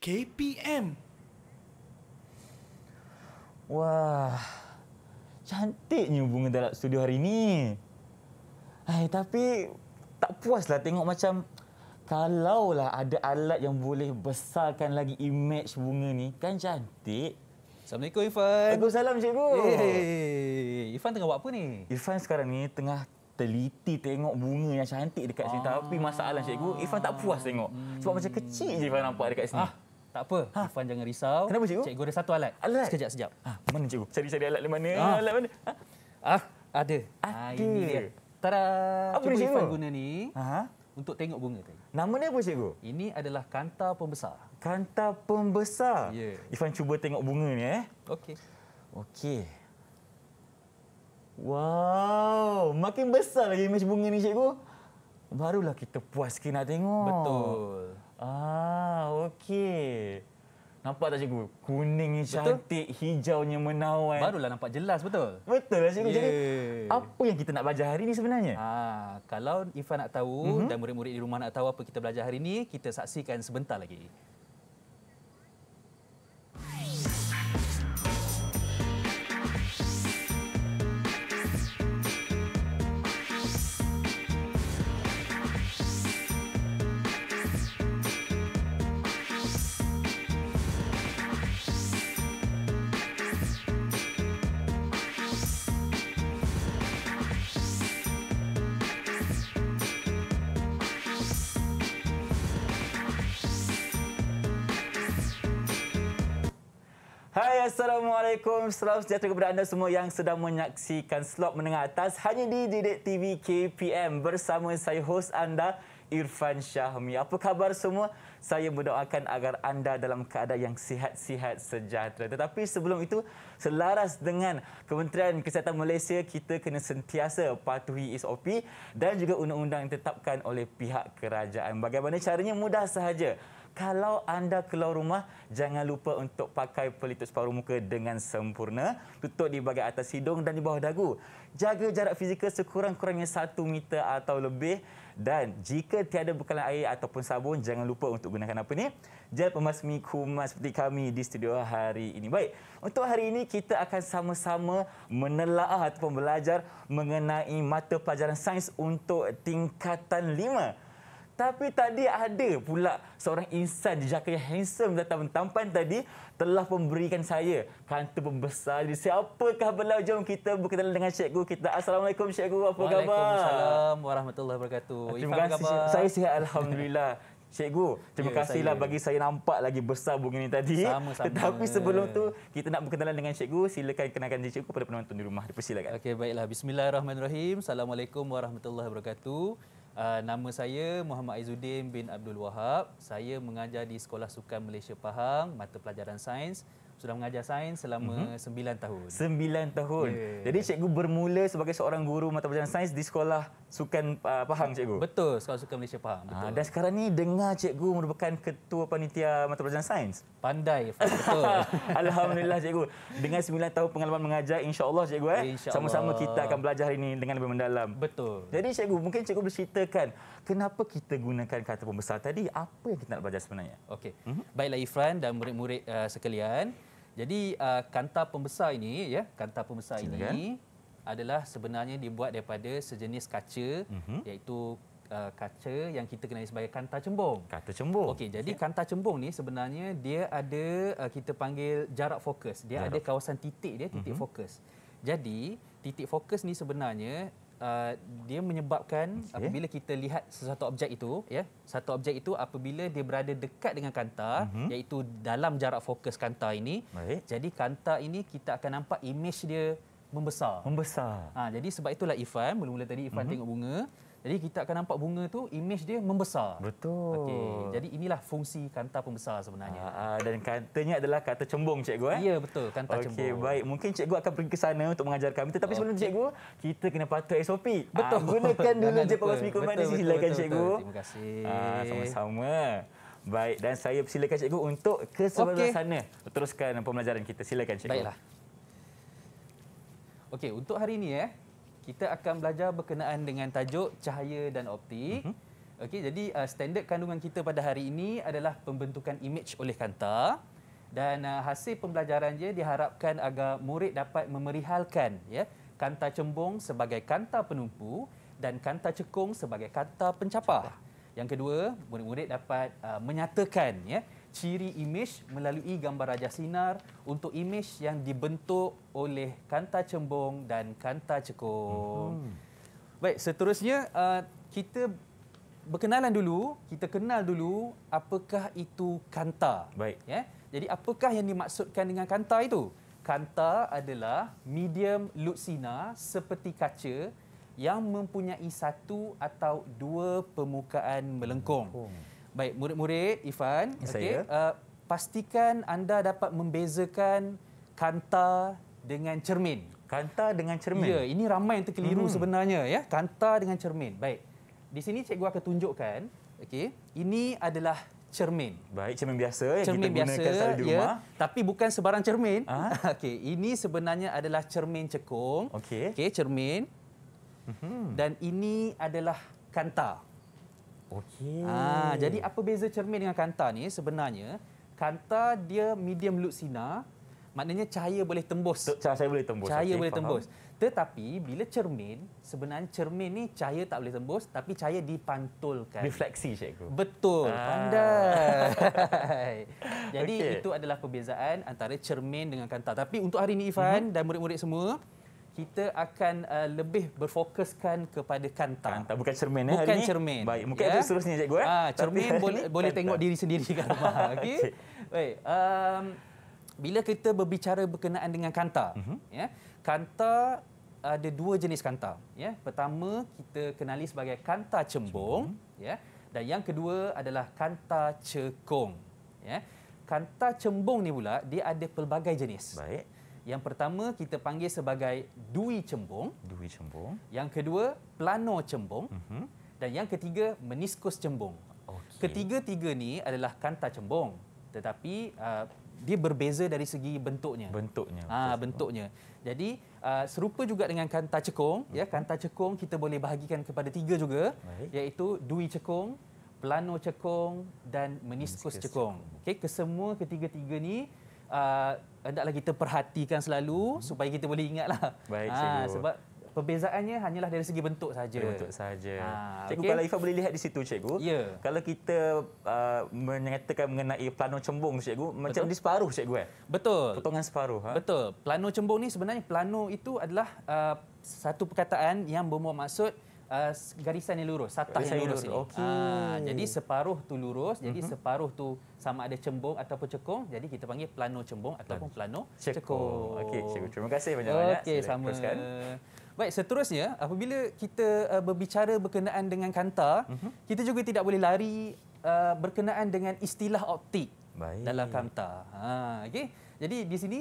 KPM. Wah, cantiknya bunga dalam studio hari ini. Hai, eh, tapi tak puaslah tengok macam kalaulah ada alat yang boleh besarkan lagi image bunga ni. Kan cantik. Assalamualaikum Irfan. Waalaikumsalam cikgu. Hey, Irfan tengah buat apa ni? Irfan sekarang ni tengah teliti tengok bunga yang cantik dekat sini. Ah. Tapi masalah cikgu, Irfan tak puas tengok. Sebab hmm. macam kecil je Irfan nampak dekat sini. Ah. Tak apa, ha? Irfan jangan risau. Kenapa cikgu? Cikgu ada satu alat. Alat? Sekejap, sekejap. Ha, mana cikgu? Cari-cari alat di mana? Ha. Alat mana? Ha? Ah, ada. Ada. Ha, ini dia. Tada! Apa Cuba Irfan guna ni ha? untuk tengok bunga tadi. Nama dia apa cikgu? Ini adalah kanta pembesar. Kanta pembesar? Ya. Yeah. Irfan cuba tengok bunga ni. Eh. Okey. Okey. Wow, makin besar lagi imej bunga ni cikgu. Barulah kita puas kena tengok. Betul. Ah, okey. Nampak tak cikgu? Kuning yang cantik, hijaunya menawan. Barulah nampak jelas, betul? Betul lah cikgu. Yeah. Jadi, apa yang kita nak belajar hari ini sebenarnya? Ah, kalau Ifa nak tahu mm -hmm. dan murid-murid di rumah nak tahu apa kita belajar hari ini, kita saksikan sebentar lagi. Hai Assalamualaikum Salam sejahtera kepada anda semua yang sedang menyaksikan slot menengah atas Hanya di Didik TV KPM Bersama saya hos anda Irfan Syahmi Apa khabar semua? Saya mendoakan agar anda dalam keadaan yang sihat-sihat sejahtera Tetapi sebelum itu Selaras dengan Kementerian Kesihatan Malaysia Kita kena sentiasa patuhi SOP Dan juga undang-undang yang ditetapkan oleh pihak kerajaan Bagaimana caranya? Mudah sahaja kalau anda keluar rumah, jangan lupa untuk pakai pelitup separuh muka dengan sempurna. Tutup di bahagian atas hidung dan di bawah dagu. Jaga jarak fizikal sekurang-kurangnya satu meter atau lebih. Dan jika tiada bekalan air ataupun sabun, jangan lupa untuk gunakan apa ni? Jel pemasmi kumas seperti kami di studio hari ini. Baik, untuk hari ini kita akan sama-sama menelaah ataupun belajar mengenai mata pelajaran sains untuk tingkatan lima. Tapi tadi ada pula seorang insan jejaka yang handsome datang tampan tadi telah memberikan saya kantor pembesar. Jadi siapakah beliau? Jom kita berkenalan dengan cikgu kita. Assalamualaikum cikgu. Apa khabar? Waalaikumsalam warahmatullahi wabarakatuh. Terima kasih. Khabar? Saya sihat alhamdulillah. Cikgu, terima ya, kasihlah bagi saya nampak lagi besar bunga ini tadi. Sama-sama. Tetapi sebelum tu kita nak berkenalan dengan cikgu. Silakan kenalkan diri cikgu kepada penonton di rumah. Dipersilakan. Okey, baiklah. Bismillahirrahmanirrahim. Assalamualaikum warahmatullahi wabarakatuh. Uh, nama saya Muhammad Aizuddin bin Abdul Wahab. Saya mengajar di Sekolah Sukan Malaysia Pahang, mata pelajaran sains. Sudah mengajar sains selama mhm. sembilan hmm 9 tahun. Sembilan tahun. Yeah. Jadi cikgu bermula sebagai seorang guru mata pelajaran sains di sekolah sukan uh, Pahang cikgu. Betul, sekolah sukan Malaysia Pahang. Ah, betul. dan sekarang ni dengar cikgu merupakan ketua panitia mata pelajaran sains. Pandai betul. Alhamdulillah cikgu. Dengan 9 tahun pengalaman mengajar insya-Allah cikgu eh. Insya sama-sama kita akan belajar hari ini dengan lebih mendalam. Betul. Jadi cikgu mungkin cikgu boleh ceritakan kenapa kita gunakan kata pembesar tadi? Apa yang kita nak belajar sebenarnya? Okey. Mm-hmm. Baiklah Ifran dan murid-murid uh, sekalian. Jadi uh, kanta pembesar ini ya, kanta pembesar Silakan. ini adalah sebenarnya dibuat daripada sejenis kaca mm-hmm. iaitu uh, kaca yang kita kenali sebagai kanta cembung. Kanta cembung. Okey, jadi kanta cembung ni sebenarnya dia ada uh, kita panggil jarak fokus. Dia jarak. ada kawasan titik dia, titik mm-hmm. fokus. Jadi, titik fokus ni sebenarnya Uh, dia menyebabkan okay. apabila kita lihat sesuatu objek itu ya yeah, satu objek itu apabila dia berada dekat dengan kanta mm-hmm. iaitu dalam jarak fokus kanta ini Baik. jadi kanta ini kita akan nampak imej dia membesar. Membesar. Ha, jadi sebab itulah Ifan, mula-mula tadi Ifan mm-hmm. tengok bunga. Jadi kita akan nampak bunga tu imej dia membesar. Betul. Okey. Jadi inilah fungsi kanta pembesar sebenarnya. Ha, dan kantanya adalah kata cembung cikgu eh. Ya betul, kanta okay, cembung. Okey, baik. Mungkin cikgu akan pergi ke sana untuk mengajar kami. Tetapi okay. sebelum cikgu, kita kena patuh SOP. Betul. Ha, gunakan dulu je power speaker sini silakan cikgu. Betul. Terima kasih. Ah sama-sama. Baik, dan saya silakan cikgu untuk ke sebelah okay. sana. Teruskan pembelajaran kita. Silakan cikgu. Baiklah. Okey, untuk hari ini eh, kita akan belajar berkenaan dengan tajuk cahaya dan optik. Uh mhm. -huh. Okey, jadi uh, standard kandungan kita pada hari ini adalah pembentukan imej oleh kanta dan uh, hasil pembelajaran dia diharapkan agar murid dapat memerihalkan ya, kanta cembung sebagai kanta penumpu dan kanta cekung sebagai kanta pencapah. Yang kedua, murid-murid dapat uh, menyatakan ya, ciri imej melalui gambar raja sinar untuk imej yang dibentuk oleh kanta cembung dan kanta cekung. Hmm. Baik, seterusnya uh, kita berkenalan dulu, kita kenal dulu apakah itu kanta. Baik. Ya. Jadi apakah yang dimaksudkan dengan kanta itu? Kanta adalah medium lutsina seperti kaca yang mempunyai satu atau dua permukaan melengkung. Oh. Baik, murid-murid, Ifan, okay, uh, eh, pastikan anda dapat membezakan kanta dengan cermin. Kanta dengan cermin? Ya, ini ramai yang terkeliru hmm. sebenarnya. ya. Kanta dengan cermin. Baik, di sini cikgu akan tunjukkan. Okay, ini adalah cermin. Baik, cermin biasa yang cermin kita gunakan biasa, di ya, rumah. Tapi bukan sebarang cermin. Ah. Okay, ini sebenarnya adalah cermin cekung. Okay. Okay, cermin. Hmm. Dan ini adalah kanta. Okey. Ha, jadi apa beza cermin dengan kanta ni sebenarnya? Kanta dia medium lux sinar, maknanya cahaya boleh tembus. Cahaya boleh tembus. Cahaya okay, boleh faham. tembus. Tetapi bila cermin, sebenarnya cermin ni cahaya tak boleh tembus tapi cahaya dipantulkan. Refleksi cikgu. Betul, ah. pandai. jadi okay. itu adalah perbezaan antara cermin dengan kanta. Tapi untuk hari ini Ifan mm-hmm. dan murid-murid semua, kita akan uh, lebih berfokuskan kepada kanta. Kanta bukan cermin eh bukan hari ni. cermin. Baik, mungkin ya? itu seterusnya cikgu eh. Ah, cermin boleh boleh tengok diri sendiri kat rumah. Okey. Baik. Um, bila kita berbicara berkenaan dengan kanta, uh-huh. Mhm. ya. Kanta ada dua jenis kanta, ya. Pertama kita kenali sebagai kanta cembung, cembung. ya. Dan yang kedua adalah kanta cekung, ya. Kanta cembung ni pula dia ada pelbagai jenis. Baik. Yang pertama kita panggil sebagai Dui Cembung. Dui Cembung. Yang kedua Plano Cembung. Uh-huh. Dan yang ketiga Meniskus Cembung. Okay. Ketiga-tiga ni adalah kanta cembung. Tetapi uh, dia berbeza dari segi bentuknya. Bentuknya. Ha, bentuknya. Jadi uh, serupa juga dengan kanta cekung. Uh-huh. Ya, mhm. kanta cekung kita boleh bahagikan kepada tiga juga. Baik. Iaitu Dui Cekung, Plano Cekung dan Meniskus, Cekung. cekung. Okay, kesemua ketiga-tiga ni uh, hendaklah kita perhatikan selalu hmm. supaya kita boleh ingatlah. Baik, ha, sebab perbezaannya hanyalah dari segi bentuk saja. Bentuk saja. Ha, cikgu okay. kalau Ifa boleh lihat di situ cikgu. Ya. Kalau kita uh, menyatakan mengenai plano cembung cikgu, Betul. macam di separuh cikgu eh. Betul. Potongan separuh ha? Betul. Plano cembung ni sebenarnya plano itu adalah uh, satu perkataan yang bermaksud uh, uh, garisan yang lurus, satah yang lurus. lurus. Okey. Uh, jadi separuh tu lurus, uh-huh. jadi mhm. separuh tu sama ada cembung ataupun cekung. Jadi kita panggil plano cembung ataupun plano cekung. cekung. Okey, cikgu. Terima kasih banyak-banyak. Okey, sama. Teruskan. Baik, seterusnya apabila kita uh, berbicara berkenaan dengan kanta, uh-huh. kita juga tidak boleh lari uh, berkenaan dengan istilah optik Baik. dalam kanta. Ha, okey. Jadi di sini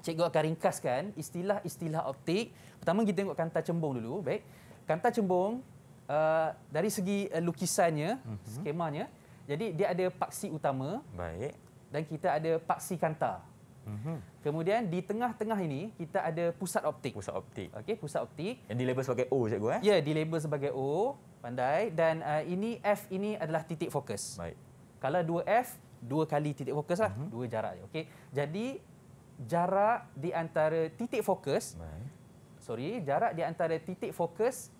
cikgu akan ringkaskan istilah-istilah optik. Pertama kita tengok kanta cembung dulu, baik. Kanta Cembung uh, dari segi uh, lukisannya, uh-huh. skemanya, jadi dia ada paksi utama. Baik. Dan kita ada paksi kanta. Mm-hmm. Kemudian di tengah-tengah ini kita ada pusat optik. Pusat optik. Okey, pusat optik. Yang dilabel sebagai O cikgu eh? Ya, dilabel sebagai O, pandai dan uh, ini F ini adalah titik fokus. Baik. Kalau dua f dua kali titik fokus lah, mm-hmm. dua jarak je. Okey. Jadi jarak di antara titik fokus Baik. Sorry, jarak di antara titik fokus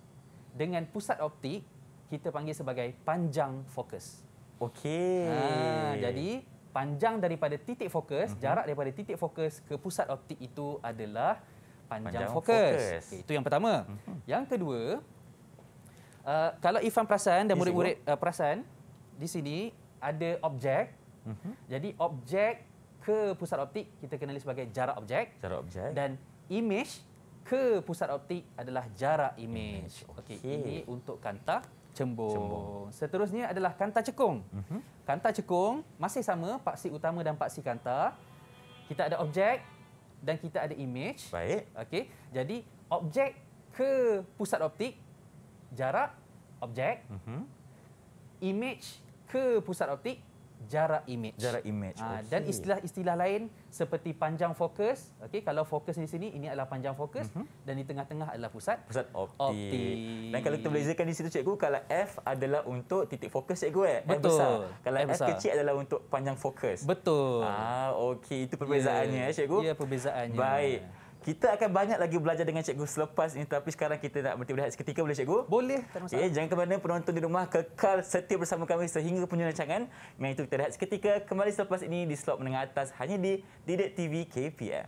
dengan pusat optik kita panggil sebagai panjang fokus. Okey. Ha, jadi panjang daripada titik fokus, uh-huh. jarak daripada titik fokus ke pusat optik itu adalah panjang, panjang fokus. fokus. Okay, itu yang pertama. Uh-huh. Yang kedua, uh, kalau Ifan perasan dan murid-murid uh, perasan, di sini ada objek. Uh-huh. Jadi objek ke pusat optik kita kenali sebagai jarak objek. Jarak objek. Dan image ke pusat optik adalah jarak image. Okey, okay. ini untuk kanta cembung. Seterusnya adalah kanta cekung. Uh-huh. Kanta cekung masih sama paksi utama dan paksi kanta. Kita ada objek dan kita ada image. Baik. Okey, jadi objek ke pusat optik jarak objek. Uh-huh. Mhm. Image ke pusat optik jarak image. Jarak image. Ha, Dan istilah-istilah lain seperti panjang fokus. Okey, kalau fokus di sini ini adalah panjang fokus mm-hmm. dan di tengah-tengah adalah pusat. Pusat optik. optik. Dan kalau kita belajarkan di situ cikgu, kalau F adalah untuk titik fokus cikgu eh. Betul. F besar. Kalau F, besar. kecil adalah untuk panjang fokus. Betul. Ah, okey, itu ya. perbezaannya yeah. cikgu. Ya, yeah, perbezaannya. Baik. Kita akan banyak lagi belajar dengan cikgu selepas ini tapi sekarang kita nak berhenti berehat seketika boleh cikgu? Boleh. Okay, jangan ke mana penonton di rumah kekal setia bersama kami sehingga penjuru rancangan. Dengan itu kita rehat seketika kembali selepas ini di slot menengah atas hanya di Didik TV KPM.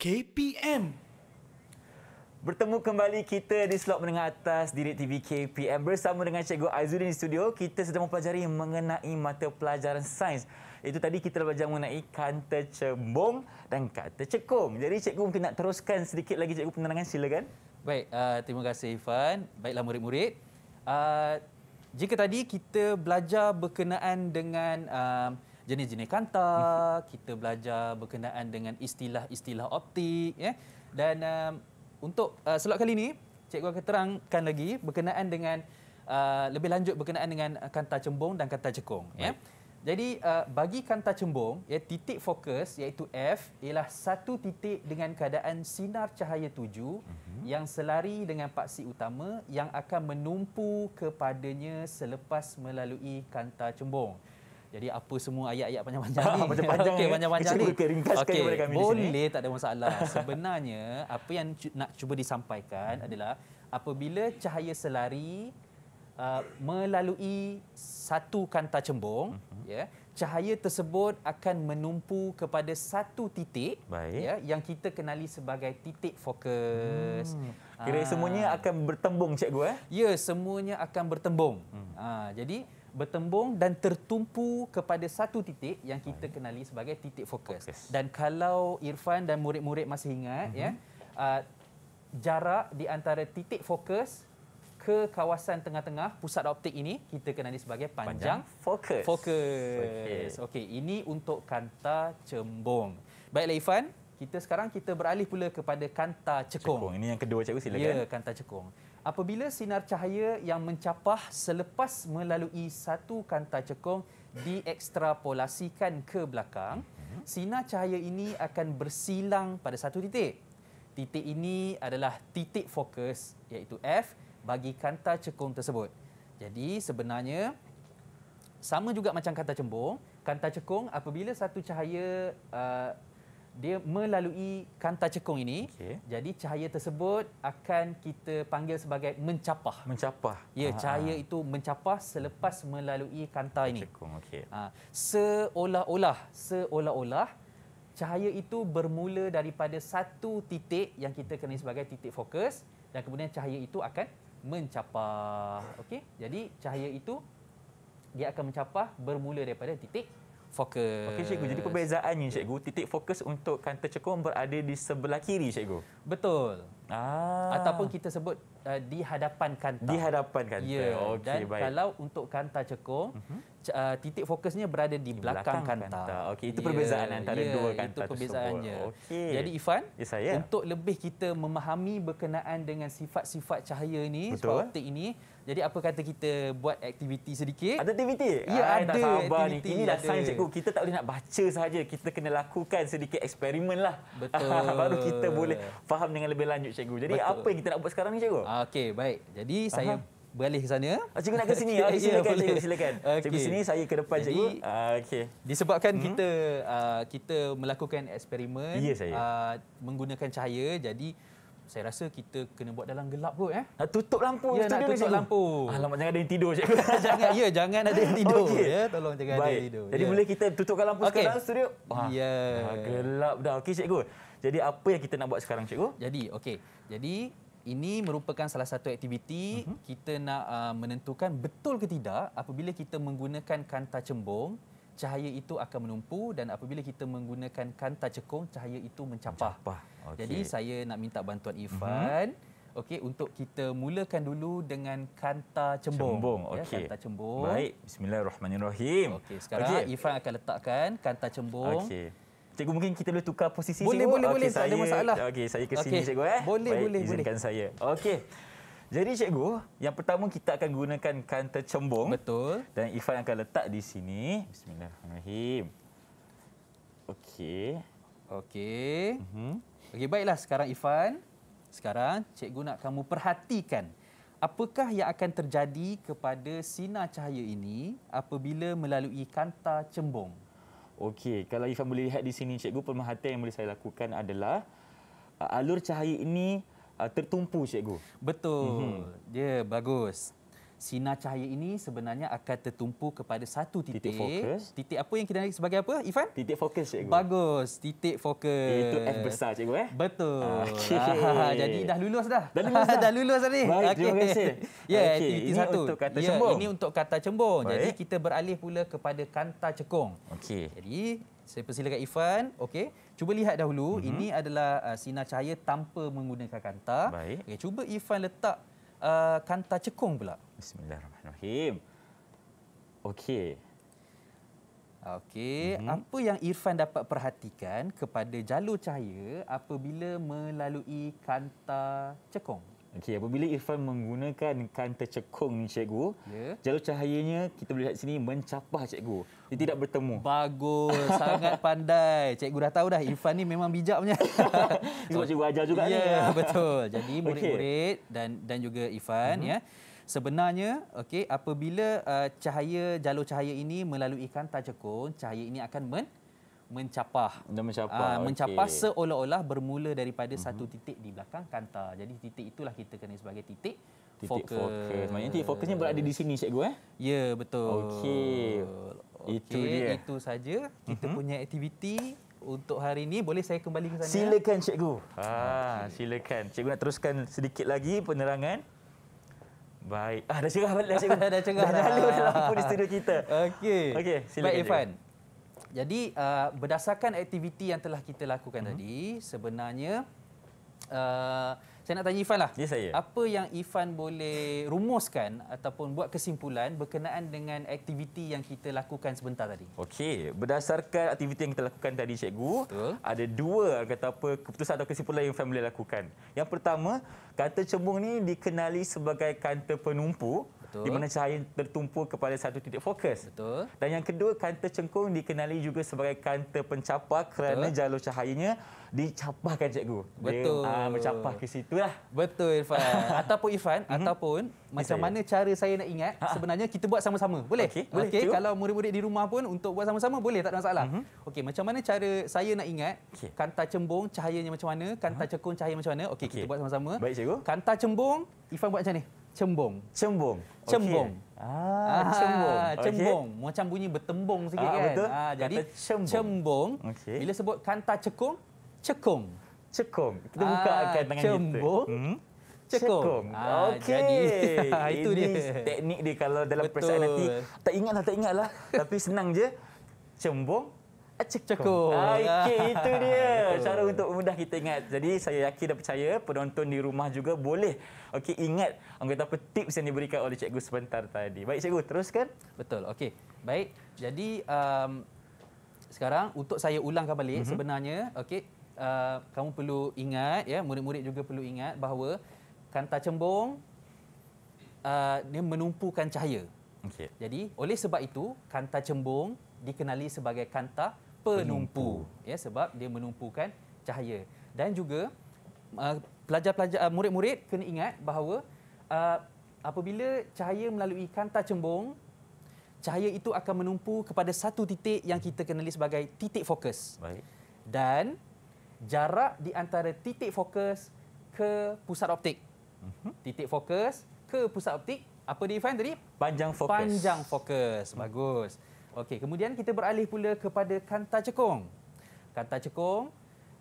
KPM. Bertemu kembali kita di slot menengah atas Direk TV KPM bersama dengan Cikgu Aizuddin di studio. Kita sedang mempelajari mengenai mata pelajaran sains. Itu tadi kita belajar mengenai kata cembung dan kata cekung. Jadi Cikgu mungkin nak teruskan sedikit lagi Cikgu penerangan. Silakan. Baik, uh, terima kasih Ifan. Baiklah murid-murid. Uh, jika tadi kita belajar berkenaan dengan uh, jenis-jenis kanta, kita belajar berkenaan dengan istilah-istilah optik ya. Dan um, untuk uh, slot kali ini, cikgu akan terangkan lagi berkenaan dengan uh, lebih lanjut berkenaan dengan uh, kanta cembung dan kanta cekung ya. Jadi uh, bagi kanta cembung, ya titik fokus iaitu F ialah satu titik dengan keadaan sinar cahaya tuju mm-hmm. yang selari dengan paksi utama yang akan menumpu kepadanya selepas melalui kanta cembung. Jadi apa semua ayat-ayat panjang-panjang ni? Panjang-panjang okay, ya. panjang-panjang ni. Okay, ringkaskan okay, kepada kami di sini. Boleh, tak ada masalah. Sebenarnya, apa yang cu- nak cuba disampaikan adalah apabila cahaya selari uh, melalui satu kanta cembung, uh ya, cahaya tersebut akan menumpu kepada satu titik ya, yang kita kenali sebagai titik fokus. Hmm. Ah. Kira semuanya akan bertembung, cikgu. Eh? Ya, semuanya akan bertembung. Hmm. Ha, jadi, bertembung dan tertumpu kepada satu titik yang kita kenali sebagai titik fokus. fokus. Dan kalau Irfan dan murid-murid masih ingat mm-hmm. ya, mhm. uh, jarak di antara titik fokus ke kawasan tengah-tengah pusat optik ini kita kenali sebagai panjang, panjang fokus. Fokus. Okey, okay, ini untuk kanta cembung. Baiklah Irfan, kita sekarang kita beralih pula kepada kanta cekung. Cekung ini yang kedua cikgu silakan. Ya, kanta cekung apabila sinar cahaya yang mencapah selepas melalui satu kanta cekung diekstrapolasikan ke belakang, mhm. sinar cahaya ini akan bersilang pada satu titik. Titik ini adalah titik fokus iaitu F bagi kanta cekung tersebut. Jadi sebenarnya sama juga macam kanta cembung, kanta cekung apabila satu cahaya uh, dia melalui kanta cekung ini. Okay. Jadi cahaya tersebut akan kita panggil sebagai mencapah. Mencapah. Ya, Aha. cahaya itu mencapah selepas melalui kanta ini. Cekung, okey. Ha. Seolah-olah, seolah-olah cahaya itu bermula daripada satu titik yang kita kenali sebagai titik fokus dan kemudian cahaya itu akan mencapah. Okey. Jadi cahaya itu dia akan mencapah bermula daripada titik fokus. Okey cikgu, jadi perbezaannya cikgu, titik fokus untuk kanta cekung berada di sebelah kiri cikgu. Betul. Ah. Ataupun kita sebut uh, di hadapan kanta. Di hadapan kanta. Ya. Okay, Dan kalau untuk kanta cekung, uh mhm. -huh. uh, titik fokusnya berada di, di belakang, belakang kanta. kanta. Okey, itu ya. perbezaan antara ya, dua kanta itu perbezaannya. Okay. Jadi Ifan, ya, untuk lebih kita memahami berkenaan dengan sifat-sifat cahaya ini, Betul. ini, jadi apa kata kita buat aktiviti sedikit? Ada aktiviti? Ya, Ay, ah, ada aktiviti. Ni. Ini dah sains cikgu. Kita tak boleh nak baca saja. Kita kena lakukan sedikit eksperimen lah. Betul. Baru kita boleh faham dengan lebih lanjut cikgu. Jadi Betul. apa yang kita nak buat sekarang ni cikgu? Okey, baik. Jadi Aha. saya beralih ke sana. Ah, cikgu nak ke sini. Okay, okay, silakan, ya, cikgu, silakan. Okay. Cikgu sini, saya ke depan Jadi, cikgu. Uh, ah, okay. Disebabkan hmm? kita uh, kita melakukan eksperimen ya, saya. menggunakan cahaya. Jadi saya rasa kita kena buat dalam gelap kot eh. Nak tutup lampu ya, studio ni. Ya, tutup cikgu. lampu. Alamak jangan ada yang tidur cikgu. jangan ya, jangan ada yang tidur. Okay. Ya, tolong jangan Baik. ada yang tidur. Jadi ya. boleh kita tutupkan lampu okay. sekarang studio? Ha. Ya. Ha, gelap dah. Okey cikgu. Jadi apa yang kita nak buat sekarang cikgu? Jadi okey. Jadi ini merupakan salah satu aktiviti uh-huh. kita nak uh, menentukan betul ke tidak apabila kita menggunakan kanta cembung cahaya itu akan menumpu dan apabila kita menggunakan kanta cekung cahaya itu mencapah. mencapah. Okay. Jadi saya nak minta bantuan Ifan mm-hmm. okey untuk kita mulakan dulu dengan kanta cembung. cembung. Okay. Ya, kanta cembung. Baik, bismillahirrahmanirrahim. Okey, sekarang okay. Ifan akan letakkan kanta cembung. Okey. Cikgu mungkin kita boleh tukar posisi boleh, cikgu. Boleh, okay, boleh, boleh. Tak ada masalah. Okey, saya ke sini okay. cikgu eh. Boleh, Baik, boleh, izinkan boleh. saya. Okey. Jadi cikgu, yang pertama kita akan gunakan kanta cembung. Betul. Dan Ifan akan letak di sini. Bismillahirrahmanirrahim. Okey. Okey. Mm -hmm. Okey, baiklah sekarang Ifan. Sekarang cikgu nak kamu perhatikan apakah yang akan terjadi kepada sinar cahaya ini apabila melalui kanta cembung. Okey, kalau Ifan boleh lihat di sini cikgu, pemerhatian yang boleh saya lakukan adalah uh, alur cahaya ini uh, tertumpu cikgu. Betul. Mm-hmm. Ya, yeah, bagus. Sinar cahaya ini sebenarnya akan tertumpu kepada satu titik. Titik fokus. Titik apa yang kita nak sebagai apa, Ifan? Titik fokus, cikgu. Bagus. Titik fokus. Itu F besar, cikgu. Eh? Betul. Okay. Ah, ah jadi dah lulus dah. Dah lulus dah. dah lulus ni Baik, okay. terima kasih. Ya, okay. titik ini satu. Untuk kata yeah, cembung. Ini untuk kata cembung. Baik. Jadi kita beralih pula kepada kanta cekung. Okey. Jadi, saya persilakan Ifan. Okey. Cuba lihat dahulu, mm-hmm. ini adalah uh, sinar cahaya tanpa menggunakan kanta. Baik. Okay, cuba Ifan letak uh, kanta cekung pula. Bismillahirrahmanirrahim. Okey. Okey, mm-hmm. apa yang Irfan dapat perhatikan kepada jalur cahaya apabila melalui kanta cekung? Okey, apabila Irfan menggunakan kan tercekung ni cikgu, yeah. jalur cahayanya kita boleh lihat sini mencapah cikgu. Dia tidak bertemu. Bagus, sangat pandai. Cikgu dah tahu dah Irfan ni memang bijak punya. Sebab cikgu ajar juga ni. Ya, yeah, betul. Jadi murid-murid okay. dan dan juga Irfan mm-hmm. ya. Sebenarnya, okey, apabila uh, cahaya jalur cahaya ini melalui kan tercekung, cahaya ini akan men- mencapah. Dah mencapah. Ha, mencapah okay. seolah-olah bermula daripada uh-huh. satu titik di belakang kanta. Jadi titik itulah kita kena sebagai titik titik fokus. fokus. Maknanya titik fokusnya berada di sini cikgu eh? Ya, betul. Okey. Okay, itu dia. Itu saja kita uh-huh. punya aktiviti untuk hari ini boleh saya kembali ke sana? Silakan cikgu. Ha, silakan. Cikgu nak teruskan sedikit lagi penerangan. Baik. Ah, dah cerah balik dah cikgu. dah cerah. Dah lalu dah lampu di studio kita. Okey. Okey, silakan. Baik, Irfan. Cikgu. Jadi uh, berdasarkan aktiviti yang telah kita lakukan mm-hmm. tadi, sebenarnya uh, saya nak tanya Ifan lah. Ya, saya. Apa yang Ifan boleh rumuskan ataupun buat kesimpulan berkenaan dengan aktiviti yang kita lakukan sebentar tadi? Okey, berdasarkan aktiviti yang kita lakukan tadi cikgu, Betul. ada dua kata apa keputusan atau kesimpulan yang Ifan boleh lakukan. Yang pertama, kata cembung ni dikenali sebagai kata penumpu Betul. di mana cahaya tertumpu kepada satu titik fokus. Betul. Dan yang kedua, kanta cengkung dikenali juga sebagai kanta pencapar kerana Betul. jalur cahayanya dicapahkan cikgu. Betul. Dia, ah, aa, mencapah ke situlah. Betul, Irfan. ataupun Irfan, mm-hmm. ataupun macam saya. mana cara saya nak ingat, Ha-ha. sebenarnya kita buat sama-sama. Boleh? Okay. Boleh. Okay. Kalau murid-murid di rumah pun untuk buat sama-sama, boleh. Tak ada masalah. Mm-hmm. Okey, macam mana cara saya nak ingat okay. kanta cembung cahayanya macam mana, kanta cekung cahaya macam mana. Okey, okay. kita buat sama-sama. Baik, cikgu. Kanta cembung, Irfan buat macam ni. Cembung. Cembung. Okay. Cembung. Ah, ah, cembung. Cembung. Macam bunyi bertembung sikit ah, kan? Betul. Ah, jadi kata cembung. cembung. Okay. Bila sebut kanta cekung, cekung. Cekung. Kita ah, buka akan dengan cembung. Hmm? Cekung. cekung. Ah, Okey. Ah, itu dia. Teknik dia kalau dalam perasaan nanti. Tak ingatlah, tak ingatlah. Tapi senang je. Cembung, Cekung. Ah, okey, itu dia ah, cara untuk mudah kita ingat. Jadi saya yakin dan percaya penonton di rumah juga boleh okey ingat orang kata apa tips yang diberikan oleh cikgu sebentar tadi. Baik cikgu, teruskan. Betul. Okey. Baik. Jadi um, sekarang untuk saya ulangkan balik mm-hmm. sebenarnya okey uh, kamu perlu ingat ya murid-murid juga perlu ingat bahawa kanta cembung uh, dia menumpukan cahaya. Okay. Jadi oleh sebab itu kanta cembung dikenali sebagai kanta penumpu. penumpu ya sebab dia menumpukan cahaya dan juga uh, pelajar-pelajar uh, murid-murid kena ingat bahawa uh, apabila cahaya melalui kanta cembung cahaya itu akan menumpu kepada satu titik yang kita kenali sebagai titik fokus baik dan jarak di antara titik fokus ke pusat optik uh-huh. titik fokus ke pusat optik apa define tadi panjang fokus panjang fokus bagus uh Okey, kemudian kita beralih pula kepada kanta cekung. Kanta cekung,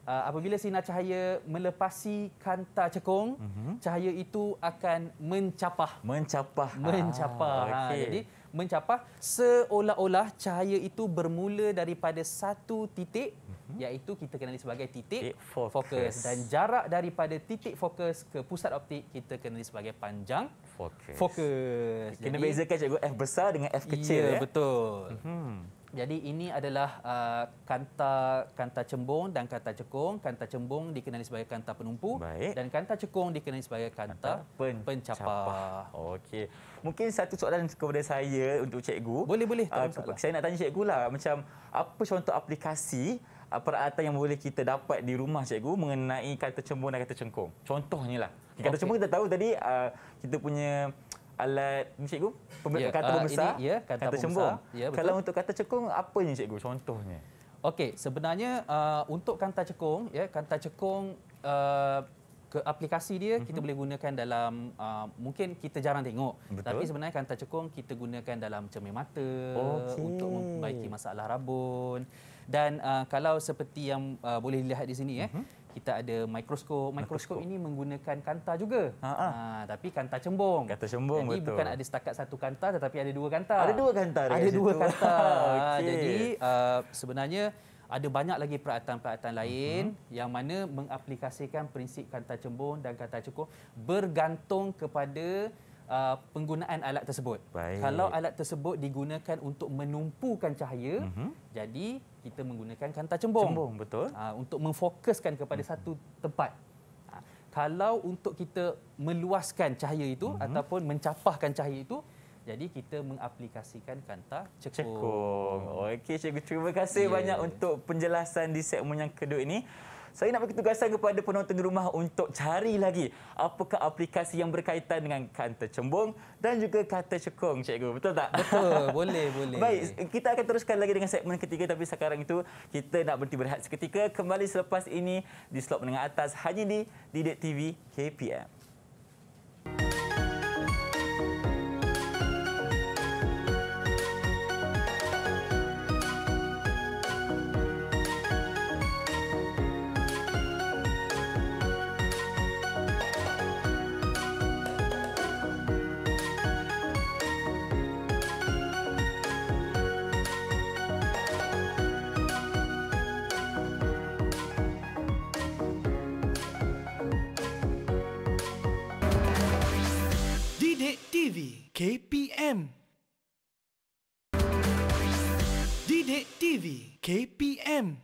uh, apabila sinar cahaya melepasi kanta cekung, mm-hmm. cahaya itu akan mencapah. Mencapah. Mencapah. Ah, okay. ha, jadi, mencapah seolah-olah cahaya itu bermula daripada satu titik Hmm. iaitu kita kenali sebagai titik fokus. fokus dan jarak daripada titik fokus ke pusat optik kita kenali sebagai panjang fokus. fokus. Kena Jadi, bezakan cikgu F besar dengan F kecil. Ya, ya. betul. Hmm. Jadi ini adalah uh, kanta kanta cembung dan kanta cekung. Kanta cembung dikenali sebagai kanta penumpu Baik. dan kanta cekung dikenali sebagai kanta, kanta pencapah. Okey. Mungkin satu soalan kepada saya untuk cikgu. Boleh boleh. Uh, saya nak tanya cikgu lah macam apa contoh aplikasi Ah, peralatan yang boleh kita dapat di rumah cikgu mengenai kata cembung dan kata cengkung. Contohnya lah. Kata okay. cembung kita tahu tadi uh, kita punya alat ni cikgu ya, ah, pembesar yeah, kata pembesar uh, ini, yeah, kata, kata cembung. Yeah, ya, Kalau untuk kata cengkung apa ni cikgu contohnya? Okey, sebenarnya uh, untuk kanta cekung, ya, kanta cekung uh, ke aplikasi dia mm-hmm. kita mhm. boleh gunakan dalam uh, mungkin kita jarang tengok, Betul. tapi sebenarnya kanta cekung kita gunakan dalam cermin mata okay. untuk membaiki masalah rabun dan uh, kalau seperti yang uh, boleh dilihat di sini uh-huh. eh mhm. kita ada mikroskop. Mikroskop ini menggunakan kanta juga. Ha, ha. Ah, tapi kanta cembung. Kanta cembung, Jadi betul. Jadi bukan ada setakat satu kanta tetapi ada dua kanta. Ada dua kanta. Ada situ. dua kanta. okay. Ah, jadi uh, sebenarnya ada banyak lagi peralatan-peralatan lain uh-huh. yang mana mengaplikasikan prinsip kanta cembung dan kanta cukup bergantung kepada uh, penggunaan alat tersebut. Baik. Kalau alat tersebut digunakan untuk menumpukan cahaya, uh-huh. jadi kita menggunakan kanta cembung. Cembung betul. Uh, untuk memfokuskan kepada uh-huh. satu tempat. Uh, kalau untuk kita meluaskan cahaya itu uh-huh. ataupun mencapahkan cahaya itu jadi kita mengaplikasikan kanta cekung. cekung. Okey cikgu terima kasih yeah. banyak untuk penjelasan di segmen yang kedua ini saya nak bagi tugasan kepada penonton di rumah untuk cari lagi apakah aplikasi yang berkaitan dengan kata cembung dan juga kata cekung, cikgu. Betul tak? Betul. Boleh, boleh. Baik, kita akan teruskan lagi dengan segmen ketiga tapi sekarang itu kita nak berhenti berehat seketika. Kembali selepas ini di slot menengah atas hanya di Didik TV KPM. KPM.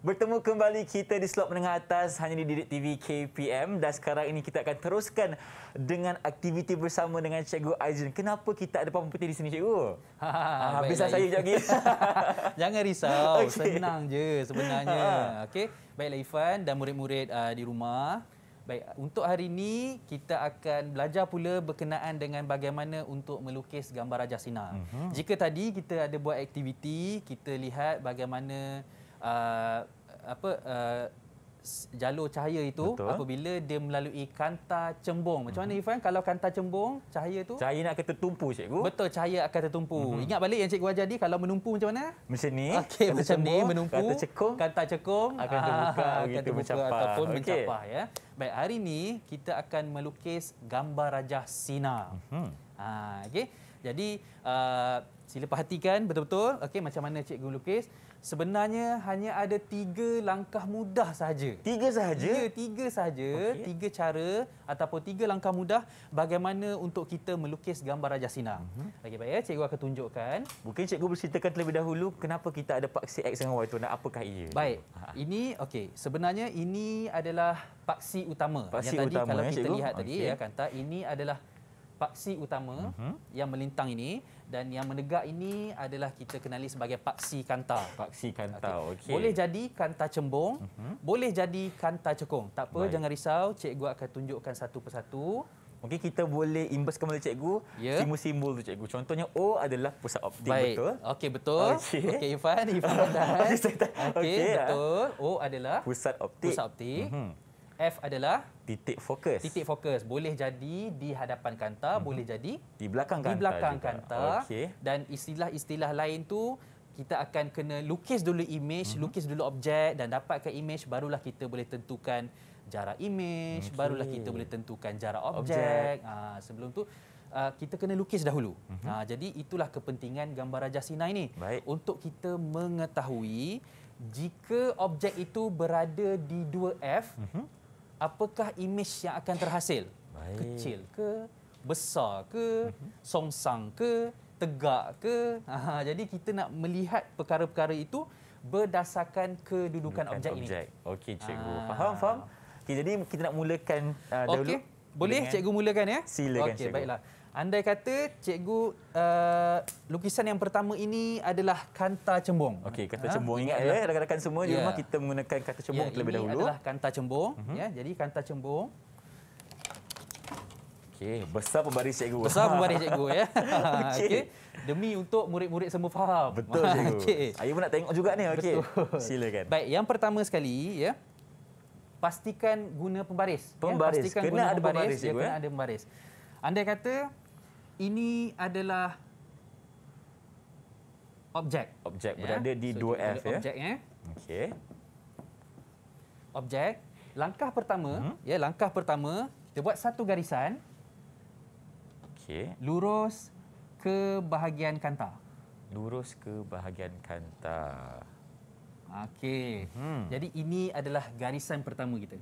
Bertemu kembali kita di slot menengah atas hanya di Didik TV KPM dan sekarang ini kita akan teruskan dengan aktiviti bersama dengan Cikgu Aizin. Kenapa kita ada pawang putih di sini Cikgu? Ha, ha, ha. Ah, Habis lah saya jagi. Jangan risau, okay. senang je sebenarnya. Ha, ha. Okey. Baiklah Ifan dan murid-murid uh, di rumah, Baik, untuk hari ini kita akan belajar pula berkenaan dengan bagaimana untuk melukis gambar raja sinar. Mm-hmm. Jika tadi kita ada buat aktiviti, kita lihat bagaimana uh, apa uh, jalur cahaya itu Betul. apabila dia melalui kanta cembung. Macam mm mana mhm. Ifan kalau kanta cembung cahaya itu? Cahaya nak kata tertumpu cikgu. Betul cahaya akan tertumpu. Mm-hmm. Ingat balik yang cikgu ajar jadi kalau menumpu macam mana? Macam ni. Okey macam cembung, ni menumpu. Kanta cekung. Kanta cekung akan ah, terbuka aa, akan terbuka ataupun okay. mencapah ya. Baik hari ini kita akan melukis gambar rajah Sina. Mm-hmm. Ah okey. Jadi uh, sila perhatikan betul-betul okey macam mana cikgu lukis. Sebenarnya hanya ada tiga langkah mudah sahaja. Tiga sahaja? Ya, tiga sahaja. Okay. Tiga cara ataupun tiga langkah mudah bagaimana untuk kita melukis gambar Raja sinang Mm-hmm. Okey, baik. Ya. Cikgu akan tunjukkan. Mungkin cikgu berceritakan terlebih dahulu kenapa kita ada paksi X dengan Y itu dan apakah ia. Baik. Ha. Ini, okey. Sebenarnya ini adalah paksi utama. Paksi yang tadi, utama, kalau ya, kita cikgu? lihat okay. tadi, ya, kata ini adalah paksi utama uh-huh. yang melintang ini dan yang menegak ini adalah kita kenali sebagai paksi kanta. Paksi kanta, okey. Okay. Boleh jadi kanta cembung, uh-huh. boleh jadi kanta cekung. Tak apa, Baik. jangan risau. Cikgu akan tunjukkan satu persatu. Mungkin okay, kita boleh imbas kembali cikgu. Yeah. Simbol-simbol tu cikgu. Contohnya O adalah pusat optik, Baik. betul? Okey, betul. Okey, okay, Ifan. Ifan Okey, okay, ah. betul. O adalah? Pusat optik. Pusat optik. Uh-huh. F adalah? titik fokus. Titik fokus boleh jadi di hadapan kanta, mm -hmm. boleh jadi di belakang kanta. Di belakang juga. kanta. Okay. Dan istilah-istilah lain tu kita akan kena lukis dulu image, mm -hmm. lukis dulu objek dan dapatkan image barulah kita boleh tentukan jarak image, okay. barulah kita boleh tentukan jarak objek. Ha, sebelum tu uh, kita kena lukis dahulu. Mm -hmm. ha, jadi itulah kepentingan gambar raja sinai ini untuk kita mengetahui jika objek itu berada di 2F mm -hmm apakah imej yang akan terhasil? Baik. Kecil ke, besar ke, uh-huh. songsang ke, tegak ke? Ha, jadi kita nak melihat perkara-perkara itu berdasarkan kedudukan objek, objek ini. Okey, cikgu. Ha. Faham, faham? Okay, jadi kita nak mulakan uh, dahulu. Okay. Boleh dengan... cikgu mulakan ya? Silakan okay, cikgu. baiklah. Andai kata cikgu uh, lukisan yang pertama ini adalah kanta cembung. Okey, kanta ha? cembung ingat ya, ya rakan-rakan semua yeah. di ya. rumah kita menggunakan kanta cembung yeah, terlebih ini dahulu. Ini adalah kanta cembung uh-huh. ya. Jadi kanta cembung. Okey, besar pembaris cikgu. Besar pembaris cikgu ya. Okey. Okay. Demi untuk murid-murid semua faham. Betul cikgu. Okay. Saya ah, pun nak tengok juga ni. Okey. Silakan. Baik, yang pertama sekali ya. Pastikan guna pembaris. Ya. Pembaris ya. kena guna ada pembaris, pembaris cikgu, ya. Kena ada pembaris. Andai kata ini adalah objek. Objek yeah. berada di so, 2F ya. Objeknya. Okey. Objek. Langkah pertama, hmm. ya, langkah pertama kita buat satu garisan. Okey. Lurus ke bahagian kanta. Lurus ke bahagian kanta. Okey. Hmm. Jadi ini adalah garisan pertama kita.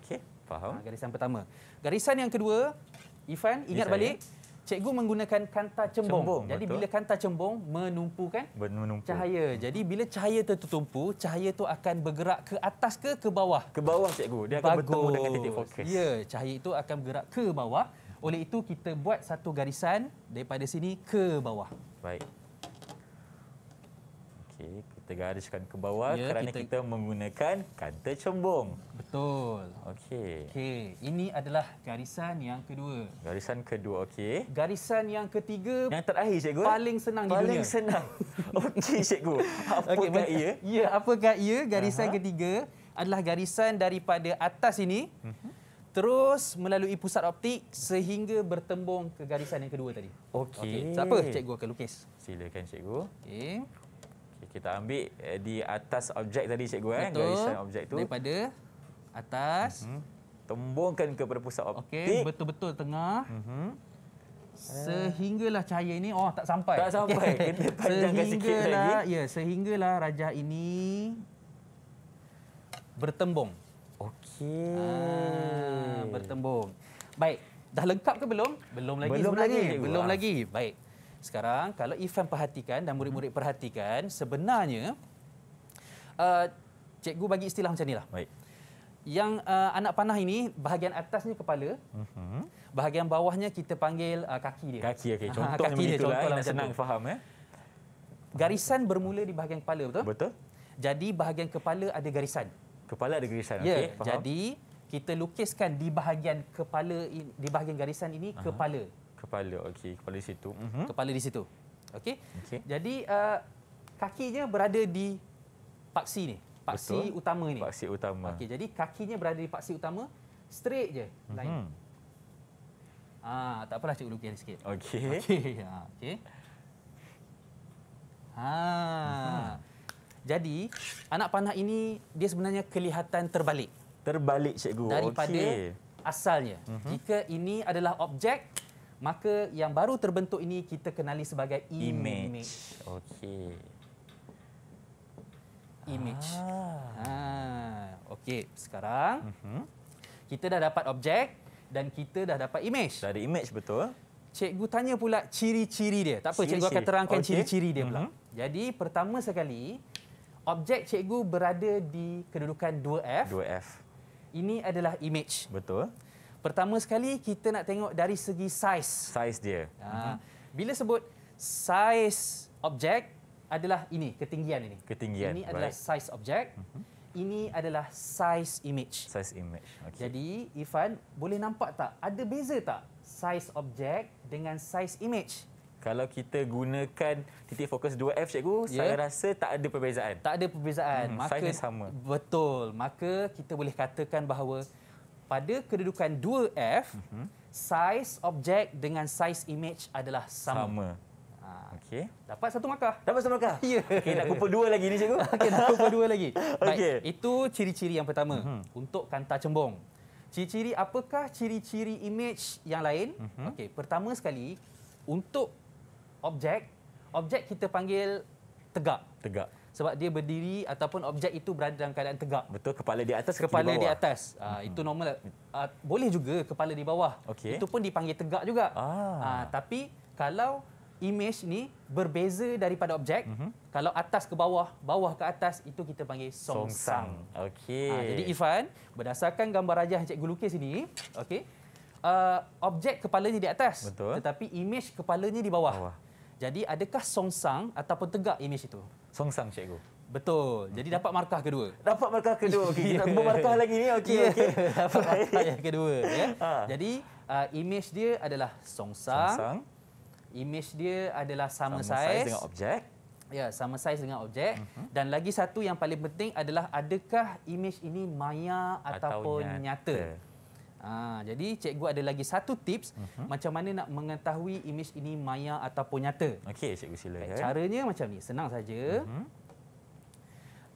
Okey, faham? Ha, garisan pertama. Garisan yang kedua, Ifan ingat ini balik. Saya. Cikgu menggunakan kanta cembung. cembung Jadi betul. bila kanta cembung menumpukan menumpu. cahaya. Hmm. Jadi bila cahaya tertumpu, cahaya itu akan bergerak ke atas ke ke bawah? Ke bawah cikgu. Dia akan Bagus. bertemu dengan titik fokus. Ya, cahaya itu akan bergerak ke bawah. Oleh itu kita buat satu garisan daripada sini ke bawah. Baik. Okey, kita gariskan ke bawah ya, kerana kita... kita menggunakan kanta cembung. Betul. Okey. Okey, ini adalah garisan yang kedua. Garisan kedua, okey. Garisan yang ketiga. Yang terakhir, cikgu. Paling senang paling di dunia. Paling senang. okey, cikgu. Apa okay, gak ia? Ya, apakah ia garisan uh-huh. ketiga adalah garisan daripada atas ini. Uh-huh. Terus melalui pusat optik sehingga bertembung ke garisan yang kedua tadi. Okey. Okay. Siapa cikgu akan lukis? Silakan cikgu. Okey kita ambil eh, di atas objek tadi cikgu kan Betul. garisan objek tu daripada atas mm -hmm. tembungkan kepada pusat optik betul-betul tengah mm -hmm. sehinggalah cahaya ini oh tak sampai tak sampai okay. kena sehinggalah ya sehinggalah raja ini bertembung okey ah, bertembung baik dah lengkap ke belum belum lagi belum lagi belum lagi baik sekarang kalau Ifan perhatikan dan murid-murid mhm. perhatikan sebenarnya uh, cikgu bagi istilah macam inilah. Baik. Yang uh, anak panah ini bahagian atasnya kepala. uh Bahagian bawahnya kita panggil uh, kaki dia. Kaki okey. Ha, Contohnya kaki dia, eh, contoh yang lah senang itu. faham eh. Garisan bermula di bahagian kepala betul? Betul. Jadi bahagian kepala ada garisan. Kepala ada garisan ya, okey. Ya, okay, faham. jadi kita lukiskan di bahagian kepala di bahagian garisan ini uh kepala kepala okey kepala di situ mm-hmm. kepala di situ okey okay. jadi uh, kakinya berada di paksi ni paksi Betul. utama ni paksi utama okey jadi kakinya berada di paksi utama straight je mhm. lain. mm-hmm. ah tak apalah cikgu lukis sikit okey okey ha okey ha mhm. jadi anak panah ini dia sebenarnya kelihatan terbalik terbalik cikgu daripada okay. asalnya mm-hmm. jika ini adalah objek maka yang baru terbentuk ini kita kenali sebagai image. image. Okey. Image. Ah. Ha. Okey, sekarang uh-huh. kita dah dapat objek dan kita dah dapat image. Dah ada image betul. Cikgu tanya pula ciri-ciri dia. Tak apa, ciri-ciri. cikgu akan terangkan okay. ciri-ciri dia pula. Uh-huh. Jadi, pertama sekali, objek cikgu berada di kedudukan 2F. 2F. Ini adalah image. Betul. Pertama sekali kita nak tengok dari segi size. Size dia. Ha. Bila sebut size objek adalah ini ketinggian ini. Ketinggian. Ini right. adalah size objek. Mhm. Ini adalah size image. Size image. Okay. Jadi, Ifan, boleh nampak tak? Ada beza tak size objek dengan size image? Kalau kita gunakan titik fokus 2F, cikgu, yeah. saya rasa tak ada perbezaan. Tak ada perbezaan. Hmm, Maka, size sama. Betul. Maka kita boleh katakan bahawa pada kedudukan 2F, uh-huh. Mhm. size objek dengan size image adalah sama. sama. Ha. Okey. Dapat satu markah. Dapat satu markah. Ya. Okay, nak kumpul dua lagi ni cikgu. Okay, nak kumpul dua lagi. Okay. Itu ciri-ciri yang pertama uh-huh. untuk kanta cembung. Ciri-ciri apakah ciri-ciri image yang lain? Uh-huh. Okey, pertama sekali untuk objek, objek kita panggil tegak. Tegak sebab dia berdiri ataupun objek itu berada dalam keadaan tegak. Betul, kepala di atas kepala di, bawah. di atas. Uh, hmm. itu hmm. normal. Uh, boleh juga kepala di bawah. Okay. Itu pun dipanggil tegak juga. Ah. Uh, tapi kalau image ni berbeza daripada objek, hmm. kalau atas ke bawah, bawah ke atas itu kita panggil songsang. Song okay. uh, jadi Ifan, berdasarkan gambar rajah yang cikgu lukis ini, okey. Uh, objek kepalanya di atas Betul. tetapi image kepalanya di bawah. bawah. Jadi adakah songsang ataupun tegak image itu? Song Songsang cikgu. Betul. Jadi hmm. dapat markah kedua. Dapat markah kedua. Okey, yeah. kita bermarkah lagi ni. Okey, yeah. okey. Dapat markah yang kedua, ya. Yeah. Ha. Jadi, uh, image dia adalah song Songsang. Image dia adalah sama, sama saiz. dengan objek. Ya, sama saiz dengan objek. Uh-huh. Dan lagi satu yang paling penting adalah adakah image ini maya ataupun Atau nyata? nyata. Ha, jadi cikgu ada lagi satu tips uh mhm. -huh. macam mana nak mengetahui imej ini maya ataupun nyata. Okey cikgu sila. Ya. Caranya eh. macam ni, senang saja. Uh mhm. -huh.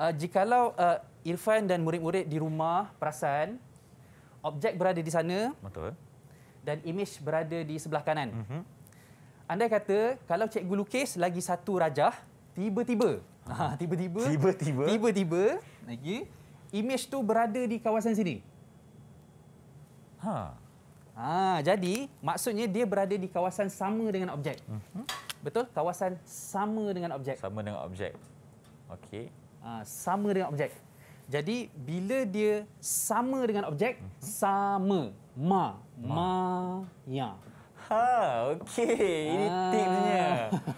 uh, jikalau uh, Irfan dan murid-murid di rumah perasan objek berada di sana Betul. dan imej berada di sebelah kanan. Uh mhm. -huh. Andai kata kalau cikgu lukis lagi satu rajah, tiba-tiba, ah. tiba-tiba, tiba-tiba, tiba-tiba, lagi imej tu berada di kawasan sini. Ha. Ha, jadi maksudnya dia berada di kawasan sama dengan objek. Mm -hmm. Betul? Kawasan sama dengan objek. Sama dengan objek. Okey. Ha, sama dengan objek. Jadi bila dia sama dengan objek, mm -hmm. sama. Ma. Ma. Ma. Ya. Ha, okey. Ini ha. tipsnya.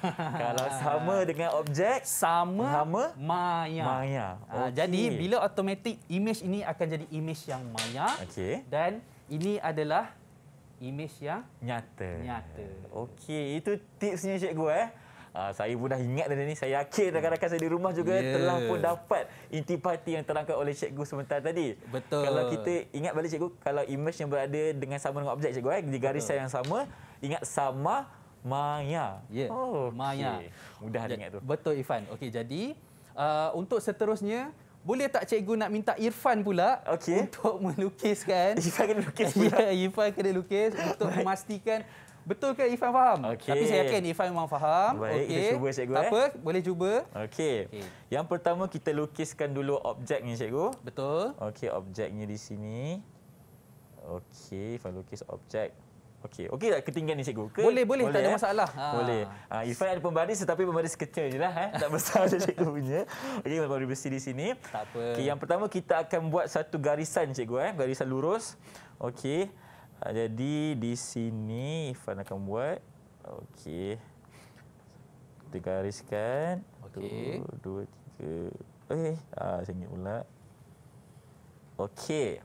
Kalau sama dengan objek, sama. ma Maya. Maya. Okay. Ha, jadi bila automatic imej ini akan jadi imej yang maya. Okey. Dan ini adalah image yang nyata. Nyata. Okey, itu tipsnya cikgu eh. Uh, saya pun dah ingat dah ni. Saya yakin rakan-rakan saya di rumah juga yeah. telah pun dapat intipati yang terangkan oleh cikgu sebentar tadi. Betul. Kalau kita ingat balik cikgu, kalau image yang berada dengan sama dengan objek cikgu eh, di garis saya yang sama, ingat sama maya. Ya. Yeah. Oh, okay. maya. Mudah ingat tu. Betul Ifan. Okey, jadi uh, untuk seterusnya boleh tak cikgu nak minta Irfan pula okay. untuk melukiskan? Irfan kena lukis pula. Ya, Irfan kena lukis untuk Baik. memastikan betul ke Irfan faham? Okay. Tapi saya yakin Irfan memang faham. Baik, okay. kita cuba cikgu. Tak eh. apa, boleh cuba. Okey. Okay. Yang pertama kita lukiskan dulu objek ni cikgu. Betul. Okey, objeknya di sini. Okey, Irfan lukis objek. Okey, okey tak ketinggian ni cikgu ke? Boleh, boleh, boleh tak eh? ada masalah. Ha. Boleh. Ha, Irfan ada pembaris tetapi pembaris kecil je lah. Eh? Tak besar je cikgu punya. Okey, kalau bersih di sini. Tak apa. Okay, yang pertama kita akan buat satu garisan cikgu. Eh? Garisan lurus. Okey. Ha, jadi di sini Irfan akan buat. Okey. Kita gariskan. Okey. Dua, dua, tiga. Okey. Eh, ha, ah, saya ingat pula. Okey.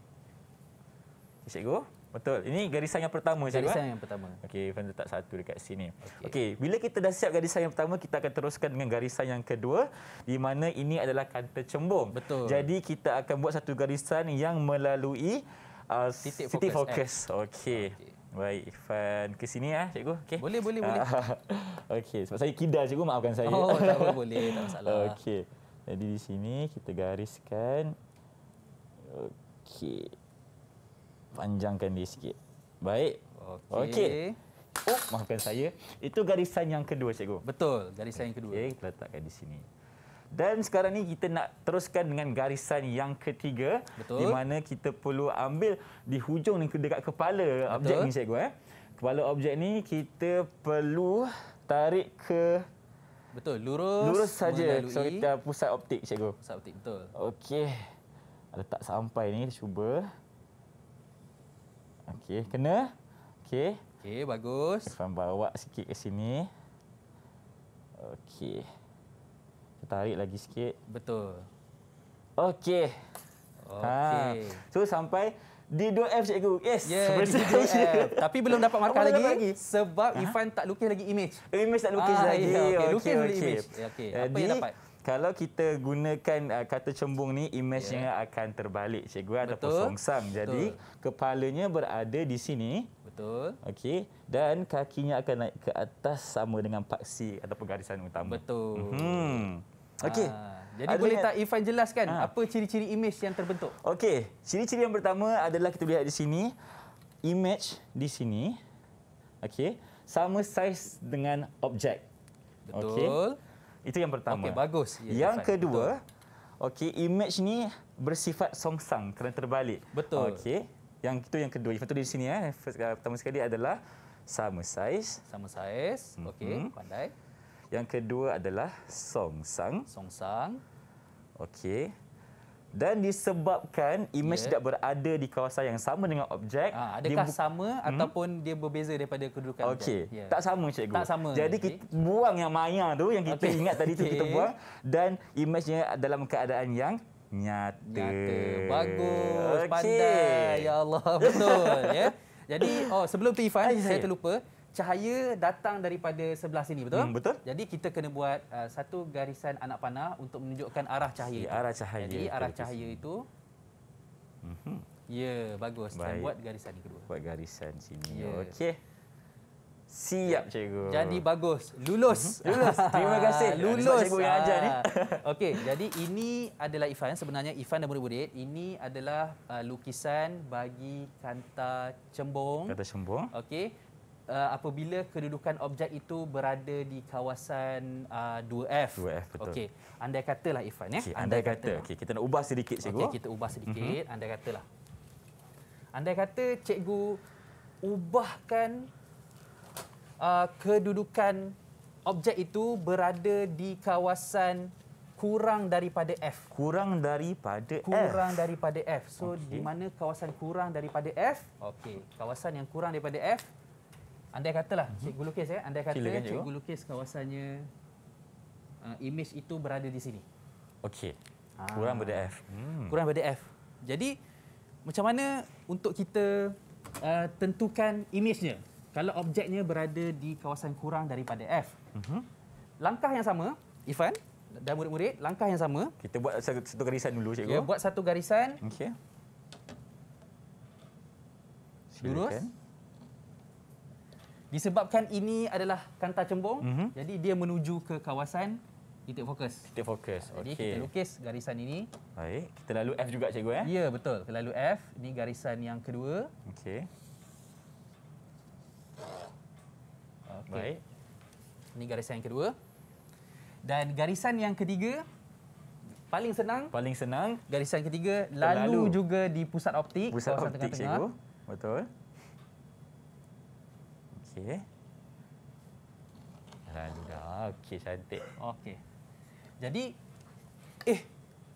Cikgu. Betul. Ini garisan yang pertama garisan cikgu. Eh? Garisan yang pertama. Okey, Ivan letak satu dekat sini. Okey, okay, bila kita dah siap garisan yang pertama, kita akan teruskan dengan garisan yang kedua di mana ini adalah kata cembung. Betul. Jadi kita akan buat satu garisan yang melalui uh, titik, titik fokus. Eh? fokus. Okey. Okay. Baik, Ivan ke sini ah, cikgu. Okey. Boleh, boleh, ah. boleh. Okey, sebab saya kidal cikgu, maafkan saya. Oh, tak apa, boleh, tak masalah. Okey. Jadi di sini kita gariskan. Okey panjangkan dia sikit. Baik. Okey. Okay. Oh, maafkan saya. Itu garisan yang kedua, cikgu. Betul, garisan okay. yang kedua. Okey, kita letakkan di sini. Dan sekarang ni kita nak teruskan dengan garisan yang ketiga. Betul. Di mana kita perlu ambil di hujung ni dekat kepala Betul. objek ni, cikgu. Eh. Kepala objek ni kita perlu tarik ke Betul, lurus. Lurus saja. So kita pusat optik, cikgu. Pusat optik, betul. Okey. Letak sampai ni, cuba. Okey, kena. Okey. Okey, bagus. Irfan bawa sikit ke sini. Okey. Kita tarik lagi sikit. Betul. Okey. Ha. Okey. Ha. So sampai di 2F cikgu. Yes. Yeah, di 2F. Tapi belum dapat markah lagi, lagi sebab Irfan tak lukis lagi image. Image tak lukis ah, lagi. Yeah, okay. Okay. Lukis okay. image. Ya, okey. Apa Jadi, yang dapat? kalau kita gunakan uh, kata cembung ni imejnya yeah. akan terbalik cikgu ada ataupun songsang jadi kepalanya berada di sini Betul. Okey. Dan kakinya akan naik ke atas sama dengan paksi ataupun garisan utama. Betul. Mm-hmm. Okey. Jadi Adalah boleh tak Ifan jelaskan ha. apa ciri-ciri image yang terbentuk? Okey. Ciri-ciri yang pertama adalah kita lihat di sini. Image di sini. Okey. Sama saiz dengan objek. Betul. Okay. Itu yang pertama. Okey, bagus. Ya, yang design. kedua, okey, image ni bersifat songsang kerana terbalik. Betul. Okey. Yang itu yang kedua. Yang itu di sini eh. First, uh, pertama sekali adalah sama saiz. Sama saiz. Mhm. Okey, mm-hmm. pandai. Yang kedua adalah songsang. Songsang. Okey dan disebabkan imej yeah. tidak berada di kawasan yang sama dengan objek ha, adakah dia sama hmm? ataupun dia berbeza daripada kedudukan objek. okey ya. yeah. tak sama cikgu tak sama jadi okay. kita buang yang maya tu yang kita okay. ingat tadi tu kita buang dan imejnya dalam keadaan yang nyata nyata bagus okay. pandai ya Allah betul ya yeah. jadi oh sebelum tu Ifan saya terlupa cahaya datang daripada sebelah sini betul? Hmm, betul. Jadi kita kena buat uh, satu garisan anak panah untuk menunjukkan arah cahaya. Si, arah cahaya. Jadi arah cahaya itu. Mhm. Ya, bagus. Baik. Saya buat garisan yang kedua. Buat garisan sini. Ya. Okey. Siap cikgu. Jadi bagus. Lulus. Mhm. Lulus. Terima kasih. Lulus cikgu yang ajar ni. Okey, jadi ini adalah Ifan. Sebenarnya Ifan dan murid-murid, ini adalah uh, lukisan bagi kanta cembung. Kanta cembung. Okey uh, apabila kedudukan objek itu berada di kawasan uh, 2F. 2F betul. Okey, andai katalah Ifan ya. Okay, andai, andai kata, kata okey, kita nak ubah sedikit cikgu. Okey, kita ubah sedikit, mm-hmm. andai katalah. Andai kata cikgu ubahkan uh, kedudukan objek itu berada di kawasan kurang daripada F. Kurang daripada kurang F. Kurang daripada F. So okay. di mana kawasan kurang daripada F? Okey, kawasan yang kurang daripada F Andai katalah mhm. cikgu lukis ya, andai kata Silakan cikgu lukis kawasannya uh, image itu berada di sini. Okey. Ah. Kurang pada F. Hmm. Kurang pada F. Jadi macam mana untuk kita uh, tentukan imejnya? Kalau objeknya berada di kawasan kurang daripada F. Hmm. Langkah yang sama, Ifan dan murid-murid, langkah yang sama. Kita buat satu garisan dulu cikgu. Ya, buat satu garisan. Okey. Lurus. Silakan. Disebabkan ini adalah kanta cembung, mm -hmm. jadi dia menuju ke kawasan titik fokus. Titik fokus, Jadi okay. kita lukis garisan ini. Baik, kita lalu F juga cikgu eh? Ya, betul. Kita lalu F, ini garisan yang kedua. Okey. Okay. Baik. Ini garisan yang kedua. Dan garisan yang ketiga, paling senang. Paling senang. Garisan ketiga, lalu, lalu juga di pusat optik. Pusat optik tengah -tengah. betul. Okey. Lalu dah. Okey, cantik. Okey. Jadi, eh,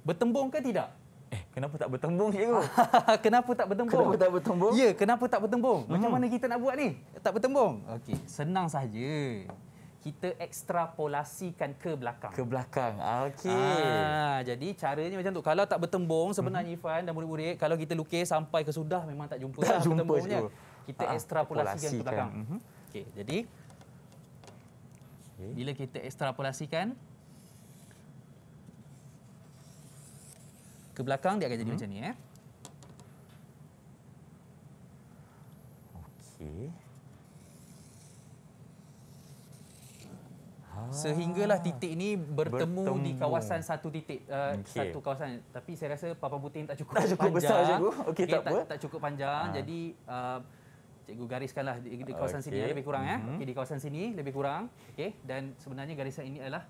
bertembung ke tidak? Eh, kenapa tak bertembung, cikgu? kenapa tak bertembung? Kenapa tak bertembung? Ya, kenapa tak bertembung? Hmm. Macam mana kita nak buat ni? Tak bertembung. Okey, senang saja. Kita ekstrapolasikan ke belakang. Ke belakang. Ah, okey. Ah, jadi caranya macam tu. Kalau tak bertembung sebenarnya hmm. Ifan dan murid-murid, kalau kita lukis sampai ke sudah memang tak jumpa tak lah jumpa, Cikgu kita ha, ha, ekstrapolasikan ke belakang. Mm-hmm. Okey, jadi okay. bila kita ekstrapolasikan ke belakang dia akan jadi hmm macam ni eh. Okey. Ha. Sehinggalah titik ini bertemu, bertemu di kawasan satu titik uh, eh, okay. satu kawasan tapi saya rasa papan putih tak cukup tak cukup panjang. okey okay, tak, tak tak cukup panjang ha. jadi uh, cikgu gariskanlah di, di kawasan okay. sini lebih kurang mm-hmm. ya. Mhm. Okey di kawasan sini lebih kurang. Okey dan sebenarnya garisan ini adalah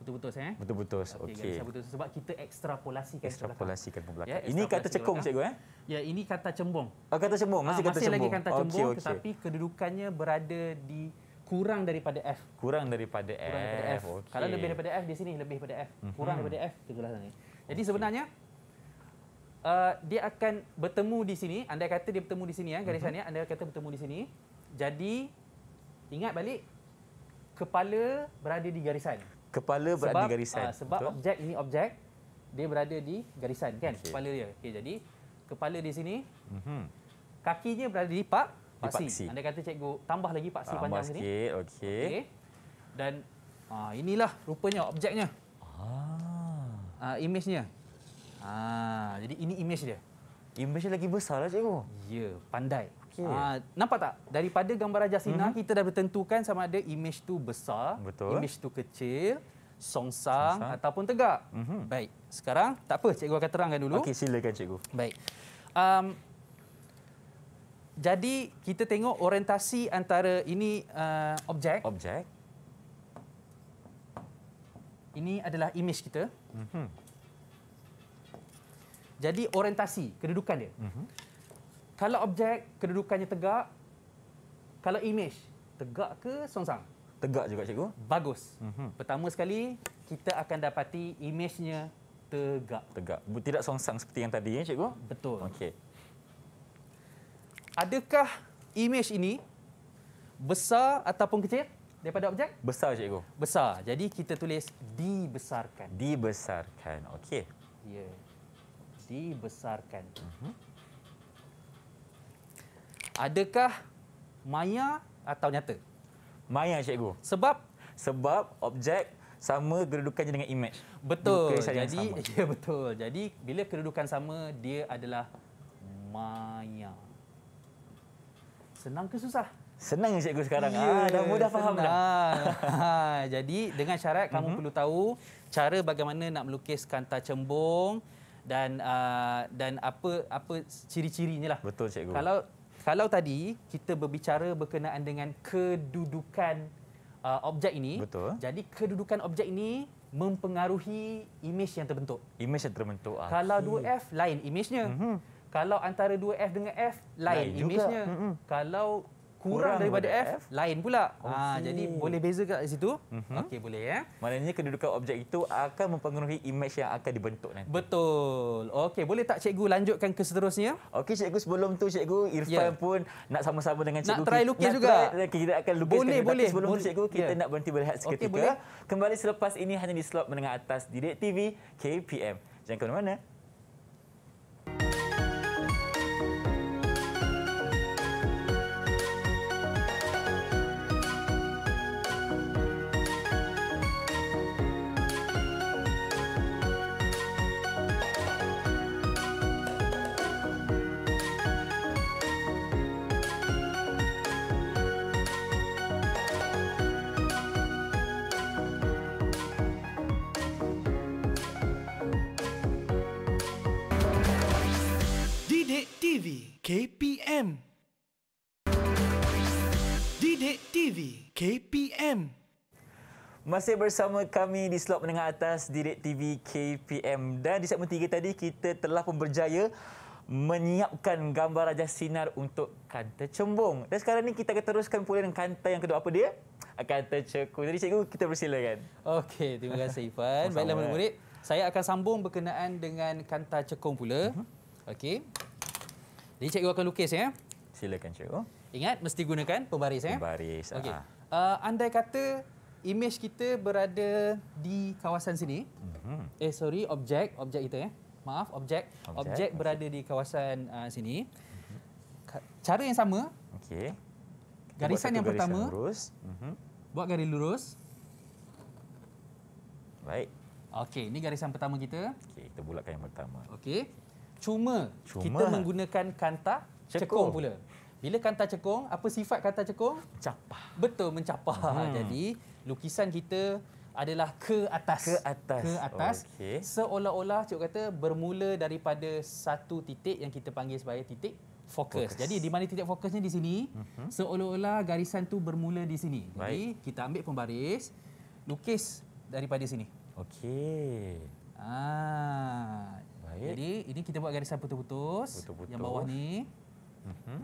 betul-betus eh. Betul-betus. Okey. Okay. betul sebab kita ekstrapolasikan ekstrapolasikan ke belakang. Ya, ini kata cekung cikgu eh? Ya, ini kata cembung. Oh, kata cembung, masih ha, kata cembung. Masih lagi kata cembung okay, okay. tetapi kedudukannya berada di kurang daripada F. Kurang daripada F. Kurang daripada F. Okay. Kalau lebih daripada F di sini lebih daripada F. Kurang mm-hmm. daripada F tegulah sana. Jadi sebenarnya Uh, dia akan bertemu di sini. Anda kata dia bertemu di sini ya, eh, garisan uh-huh. Mhm. Anda kata bertemu di sini. Jadi ingat balik kepala berada di garisan. Kepala berada sebab, di garisan. Uh, sebab Betul? objek ini objek dia berada di garisan kan okay. kepala dia. Okay jadi kepala di sini. Uh-huh. Kakinya berada di pak paksi. paksi. Anda kata cikgu tambah lagi paksi tambah panjang sikit. sini. Okey okey. Okey. Dan uh, inilah rupanya objeknya. Ah. Uh, ah, imejnya. Ha, jadi ini image dia. Image dia lagi besar lah cikgu. Ya, pandai. Okay. Ha, ah, nampak tak? Daripada gambar Raja Sina, mm-hmm. kita dah bertentukan sama ada image tu besar, Betul. image tu kecil, songsang, sang ataupun tegak. Mm-hmm. Baik, sekarang tak apa cikgu akan terangkan dulu. Okey, silakan cikgu. Baik. Um, jadi kita tengok orientasi antara ini uh, objek. Objek. Ini adalah image kita. Mm-hmm. Jadi orientasi kedudukan dia. Mm-hmm. Kalau objek kedudukannya tegak, kalau image tegak ke songsang? Tegak juga cikgu. Bagus. Mm-hmm. Pertama sekali kita akan dapati imejnya tegak. Tegak. Tidak songsang seperti yang tadi ya cikgu? Betul. Okey. Adakah imej ini besar ataupun kecil daripada objek? Besar cikgu. Besar. Jadi kita tulis dibesarkan. Dibesarkan. Okey. Ya. Yeah dibesarkan. Mhm. Adakah maya atau nyata? Maya, cikgu. Sebab? Sebab objek sama kedudukannya dengan image. Betul. Jadi, ya betul. Jadi bila kedudukan sama, dia adalah maya. Senang ke susah? Senang cikgu sekarang. Ya, ah, dah mudah faham senang. dah. Jadi dengan syarat kamu uh mhm. -huh. perlu tahu cara bagaimana nak melukis kanta cembung, dan uh, dan apa apa ciri-cirinya lah. Betul cikgu. Kalau kalau tadi kita berbicara berkenaan dengan kedudukan uh, objek ini, Betul. jadi kedudukan objek ini mempengaruhi imej yang terbentuk. Imej yang terbentuk. Ah. Kalau okay. 2F hmm. lain imejnya. Mm -hmm. Kalau antara 2F dengan F lain, lain imejnya. Mm -hmm. Kalau kurang, daripada, F, F lain pula. Oh, ha, jadi boleh beza kat situ? Mm-hmm. Okey boleh ya. Maknanya kedudukan objek itu akan mempengaruhi imej yang akan dibentuk nanti. Betul. Okey boleh tak cikgu lanjutkan ke seterusnya? Okey cikgu sebelum tu cikgu Irfan yeah. pun nak sama-sama dengan cikgu. Nak try lukis nak juga. Try, eh, kita akan lukis. Boleh tapi boleh. Sebelum boleh. tu cikgu kita yeah. nak berhenti berehat seketika. Okay, boleh. Kembali selepas ini hanya di slot menengah atas Direct TV KPM. Jangan ke mana-mana. Masih bersama kami di slot menengah atas Direct TV KPM dan di segmen 3 tadi kita telah pun berjaya menyiapkan gambar raja sinar untuk kanta cembung. Dan sekarang ni kita akan teruskan pula dengan kanta yang kedua apa dia? Ah, kanta cekung. Jadi cikgu kita bersilakan. Okey, terima kasih Ifan. Baiklah murid-murid, saya akan sambung berkenaan dengan kanta cekung pula. Uh-huh. Okey. Jadi cikgu akan lukis ya. Silakan cikgu. Ingat mesti gunakan pembaris ya. Pembaris. Okey. Uh, andai kata Imej kita berada di kawasan sini. Mm-hmm. Eh sorry, objek, objek kita eh. Maaf, objek. Objek, objek berada di kawasan uh, sini. Mm-hmm. Cara yang sama. Okey. Garisan yang garisan pertama. Lurus. Mm-hmm. Buat garis lurus. Baik. Okey, ini garisan pertama kita. Okey, kita bulatkan yang pertama. Okey. Cuma, Cuma kita menggunakan kanta cekung. cekung pula. Bila kanta cekung, apa sifat kanta cekung? Mencapah. Betul, mencapah. Hmm. Jadi, lukisan kita adalah ke atas ke atas ke atas okay. seolah-olah cikgu kata bermula daripada satu titik yang kita panggil sebagai titik fokus. Jadi di mana titik fokusnya di sini uh-huh. seolah-olah garisan tu bermula di sini. Baik. Jadi kita ambil pembaris lukis daripada sini. Okey. Ah. Baik. Jadi ini kita buat garisan putus-putus, putus-putus. yang bawah ni. Uh-huh.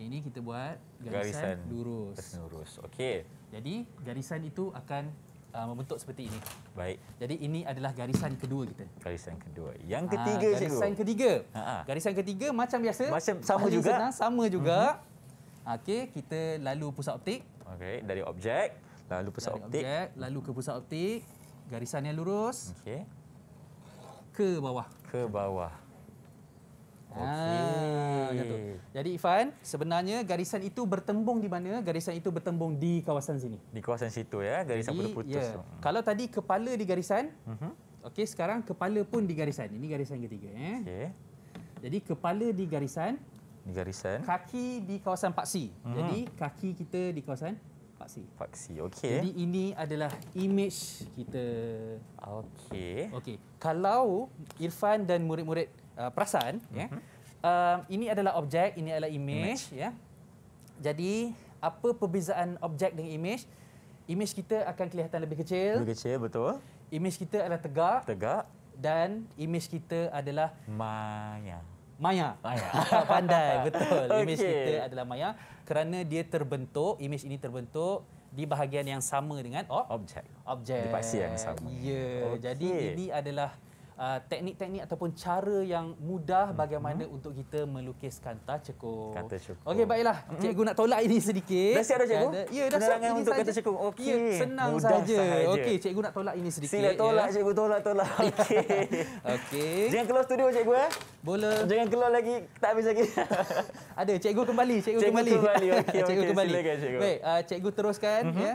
Yang ini kita buat garisan, garisan lurus. Garisan lurus. Okey. Jadi garisan itu akan uh, membentuk seperti ini. Baik. Jadi ini adalah garisan kedua kita. Garisan kedua. Yang ah, ketiga ha, garisan cikgu. ketiga. Ha-ha. Garisan ketiga macam biasa. Macam sama juga. Senang, sama mhm. juga. Mm-hmm. Okey, kita lalu pusat optik. Okey, dari objek lalu pusat dari optik. Objek, lalu ke pusat optik. Garisan yang lurus. Okey. Ke bawah. Ke bawah. Okay. Ha, ah, Jadi Ifan, sebenarnya garisan itu bertembung di mana? Garisan itu bertembung di kawasan sini. Di kawasan situ ya, garisan Jadi, putus. Ya. So. Hmm. Kalau tadi kepala di garisan, uh-huh. Mhm. okay, sekarang kepala pun di garisan. Ini garisan ketiga. Ya. Okay. Jadi kepala di garisan, di garisan. kaki di kawasan paksi. Uh-huh. Mhm. Jadi kaki kita di kawasan paksi. Paksi, okey. Jadi ini adalah image kita. Okey. Okey. Kalau Irfan dan murid-murid uh, perasaan mm-hmm. Ya. Yeah. Um, ini adalah objek, ini adalah image ya. Yeah. Jadi apa perbezaan objek dengan image? Image kita akan kelihatan lebih kecil. Lebih kecil betul. Image kita adalah tegak. Tegak. Dan image kita adalah maya. Maya. Maya. Pandai betul. Image kita adalah maya kerana dia terbentuk, image ini terbentuk di bahagian yang sama dengan objek. Objek. Di pasir yang sama. Ya. Yeah. Okay. Jadi ini adalah Uh, teknik-teknik ataupun cara yang mudah mhm. bagaimana hmm. untuk kita melukiskan kanta cekung. Kanta cekung. Okey baiklah. Mhm. Cikgu nak tolak ini sedikit. Dah siap dah cikgu? Ya dah siap ini untuk kanta cekung. Ya, okey. Ya, senang saja. Okey cikgu nak tolak ini sedikit. Sila tolak ya. cikgu tolak tolak. Okey. Okey. Jangan keluar studio cikgu eh. Boleh. Jangan keluar lagi tak habis lagi. Ada cikgu kembali, cikgu, cikgu kembali. kembali. Okay, cikgu okay, kembali. Okey. Cikgu Baik, uh, cikgu teruskan mm-hmm. ya.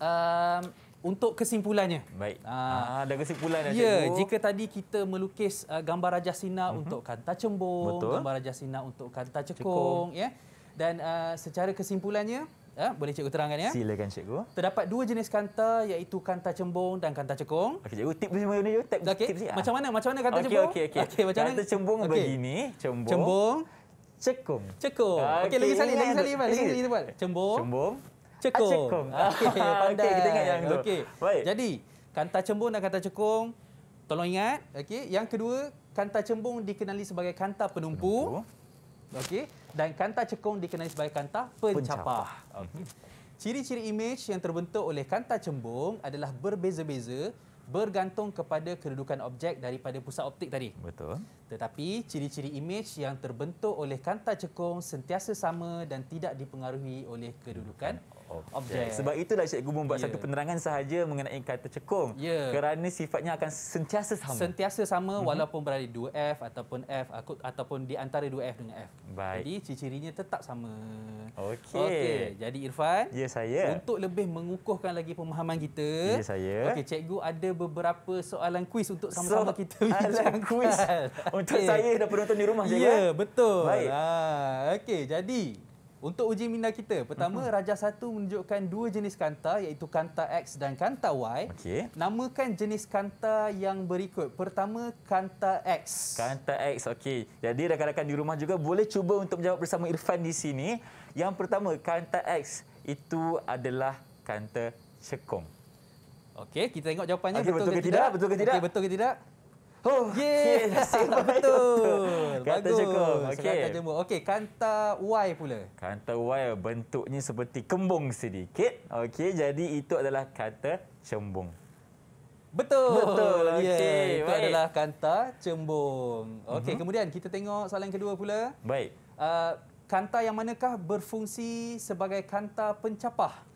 Um, untuk kesimpulannya. Baik. Ah, ah ada kesimpulan Ya, cikgu. jika tadi kita melukis uh, gambar Raja Sina uh-huh. untuk Kanta Cembung, Betul. gambar Raja Sina untuk Kanta Cekung, Cekung. ya. Dan uh, secara kesimpulannya, uh, boleh cikgu terangkan ya? Silakan cikgu. Terdapat dua jenis kanta iaitu kanta cembung dan kanta cekung. Okey cikgu, tip semua ni cikgu, tip, okay. sikit. Macam mana? Macam mana kanta okay, cembung? Okey okey okey. macam mana? Kanta cembung okay. begini, cembung. Cembung. Cekung. Cekung. Okey, okay, lagi sekali, lagi sekali, lagi sekali. Cembung. Cembung. cembung cekung. Ah, okey, pandai. Okay, kita ingat yang tu. Okey. Baik. Jadi, kanta cembung dan kanta cekung tolong ingat. Okey, yang kedua, kanta cembung dikenali sebagai kanta penumpu. penumpu. Okey, dan kanta cekung dikenali sebagai kanta pencapah. pencapah. Okey. Ciri-ciri imej yang terbentuk oleh kanta cembung adalah berbeza-beza bergantung kepada kedudukan objek daripada pusat optik tadi. Betul. Tetapi ciri-ciri imej yang terbentuk oleh kanta cekung sentiasa sama dan tidak dipengaruhi oleh kedudukan objek. Okay. Sebab itulah cikgu membuat yeah. satu penerangan sahaja mengenai kata cekung. Yeah. Kerana sifatnya akan sentiasa sama. Sentiasa sama mm -hmm. walaupun berada di 2F ataupun F ataupun di antara 2F dengan F. Baik. Jadi ciri-cirinya tetap sama. Okey. Okay. Jadi Irfan, ya yeah, saya. Untuk lebih mengukuhkan lagi pemahaman kita, ya yeah, saya. Okey, cikgu ada beberapa soalan kuis untuk sama-sama so, kita Soalan kuis. Untuk okay. saya dan penonton di rumah, cikgu. Ya, yeah, betul. Baik. Ha, okey, jadi untuk uji minda kita, pertama uh-huh. Raja satu menunjukkan dua jenis kanta iaitu kanta X dan kanta Y. Okay. Namakan jenis kanta yang berikut. Pertama, kanta X. Kanta X, okey. Jadi rakan-rakan di rumah juga boleh cuba untuk menjawab bersama Irfan di sini. Yang pertama, kanta X itu adalah kanta cekung. Okey, kita tengok jawapannya okay, betul, betul ke, tidak? Betul tidak? Betul ke tidak? Okay, betul ke tidak? Oh, ye, yeah, yeah, betul. Kata Bagus. cukup. Okey. Kata jemur. Okey, kanta Y pula. Kanta Y bentuknya seperti kembung sedikit. Okey, jadi itu adalah kata cembung. Betul. Betul. Okey, yeah, itu Baik. adalah kanta cembung. Okey, uh-huh. kemudian kita tengok soalan kedua pula. Baik. Uh, kanta yang manakah berfungsi sebagai kanta pencapah?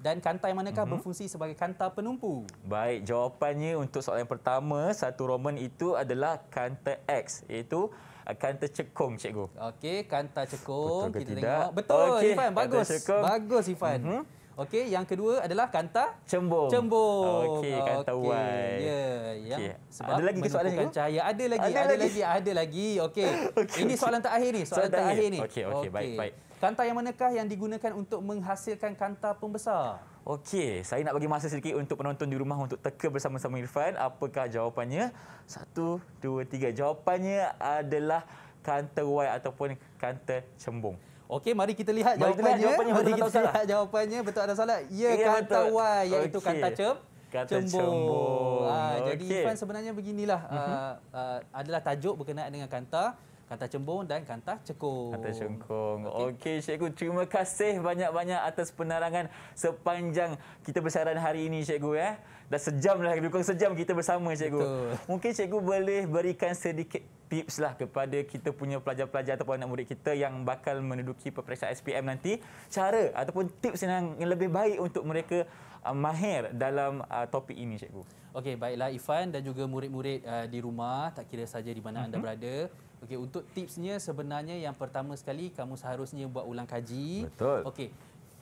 dan kantai manakah mm-hmm. berfungsi sebagai kanta penumpu? Baik, jawapannya untuk soalan yang pertama, satu roman itu adalah kanta X iaitu uh, kanta cekung cikgu. Okey, kanta cekung kita tidak? tengok. Betul okay, Ifan, bagus. Bagus Ifan. Mm-hmm. Okey, yang kedua adalah kanta cembung. Cembung. Okey, kanta okay. wai. Ya, yeah. yang okay. ada lagi ke soalan cikgu? Cahaya. Ada lagi, ada, ada lagi. lagi, ada lagi. Okey. okay. Ini soalan terakhir ni, soalan, soalan terakhir ni. Okey, okey, okay. baik, baik. Kanta yang manakah yang digunakan untuk menghasilkan kanta pembesar? Okey, saya nak bagi masa sedikit untuk penonton di rumah untuk teka bersama-sama Irfan. Apakah jawapannya? Satu, dua, tiga. Jawapannya adalah kanta Y ataupun kanta cembung. Okey, mari kita lihat mari jawapannya. Kita lihat jawapannya mari kita salah. lihat jawapannya. Betul atau salah? Ya, yeah, kanta betul. Y iaitu okay. kanta cem. Kata cembung. cembung. Ha, ah, okay. Jadi Irfan sebenarnya beginilah uh, uh, adalah tajuk berkenaan dengan kanta kantah cembung dan kantah cekung. Kantah cengkung. Okey, okay, Cikgu. Terima kasih banyak-banyak atas penerangan sepanjang kita bersiaran hari ini, Cikgu. Eh. Dah sejam lah, lebih sejam kita bersama, Cikgu. Betul. Mungkin Cikgu boleh berikan sedikit tips lah kepada kita punya pelajar-pelajar ataupun anak murid kita yang bakal menduduki peperiksaan SPM nanti. Cara ataupun tips yang, yang lebih baik untuk mereka uh, mahir dalam uh, topik ini, Cikgu. Okey, baiklah Ifan dan juga murid-murid uh, di rumah, tak kira saja di mana mm -hmm. anda mhm. berada. Okey, untuk tipsnya sebenarnya yang pertama sekali kamu seharusnya buat ulang kaji. Betul. Okey.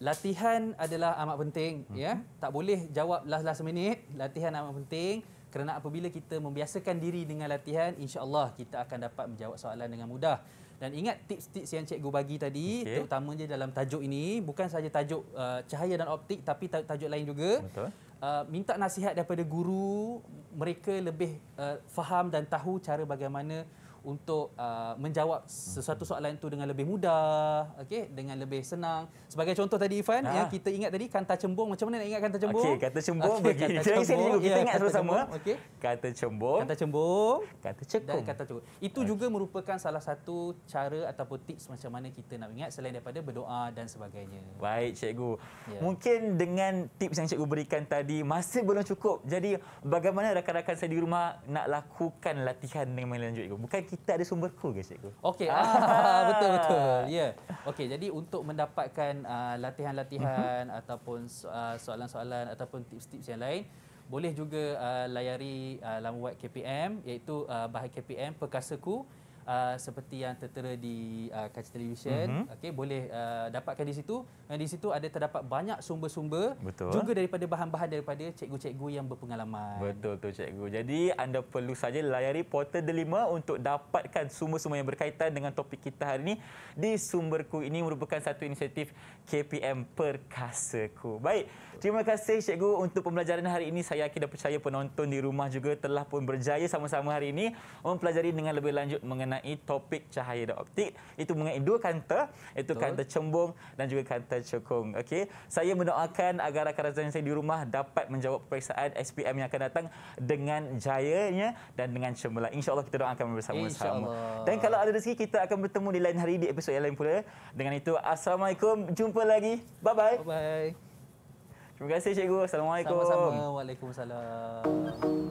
Latihan adalah amat penting, hmm. ya. Mhm. Tak boleh jawab last-last minit. Latihan amat penting kerana apabila kita membiasakan diri dengan latihan, insya-Allah kita akan dapat menjawab soalan dengan mudah. Dan ingat tips-tips yang cikgu bagi tadi, okay. terutamanya dalam tajuk ini, bukan saja tajuk uh, cahaya dan optik tapi tajuk lain juga. Betul. Uh, minta nasihat daripada guru, mereka lebih uh, faham dan tahu cara bagaimana untuk uh, menjawab sesuatu soalan itu dengan lebih mudah, okey, dengan lebih senang. Sebagai contoh tadi, Ifan, ha. ya, kita ingat tadi kanta cembung. Macam mana nak ingat kanta cembung? Okay, kata cembung okay, begini. kita cembung, kita, kita ingat sama-sama. Okay. Kata cembung. Kata cembung. Kata cekung. Dan kata cekung. Itu okay. juga merupakan salah satu cara ataupun tips macam mana kita nak ingat selain daripada berdoa dan sebagainya. Baik, Cikgu. Ya. Mungkin dengan tips yang Cikgu berikan tadi, masih belum cukup. Jadi, bagaimana rakan-rakan saya di rumah nak lakukan latihan dengan melanjutkan? Bukan kita ada sumber ku, ke cikgu? Okey, ah, betul betul. Ya. Yeah. Okey, jadi untuk mendapatkan ah, latihan-latihan mm ataupun uh, soalan-soalan ataupun tips-tips yang lain, boleh juga uh, layari uh, laman web KPM iaitu uh, bahagian KPM Perkasaku uh, seperti yang tertera di uh, kaca televisyen mm-hmm. okey boleh uh, dapatkan di situ dan di situ ada terdapat banyak sumber-sumber juga daripada bahan-bahan daripada cikgu-cikgu yang berpengalaman betul tu cikgu jadi anda perlu saja layari portal delima untuk dapatkan sumber-sumber yang berkaitan dengan topik kita hari ini di sumberku ini merupakan satu inisiatif KPM ku. baik terima kasih cikgu untuk pembelajaran hari ini saya yakin dan percaya penonton di rumah juga telah pun berjaya sama-sama hari ini mempelajari dengan lebih lanjut mengenai mengenai topik cahaya dan optik itu mengenai dua kanta iaitu kanta cembung dan juga kanta cekung okey saya mendoakan agar rakan-rakan saya di rumah dapat menjawab peperiksaan SPM yang akan datang dengan jayanya dan dengan cemerlang insyaallah kita doakan bersama-sama dan kalau ada rezeki kita akan bertemu di lain hari di episod yang lain pula dengan itu assalamualaikum jumpa lagi bye bye bye bye Terima kasih cikgu. Assalamualaikum. Sama-sama. Waalaikumsalam.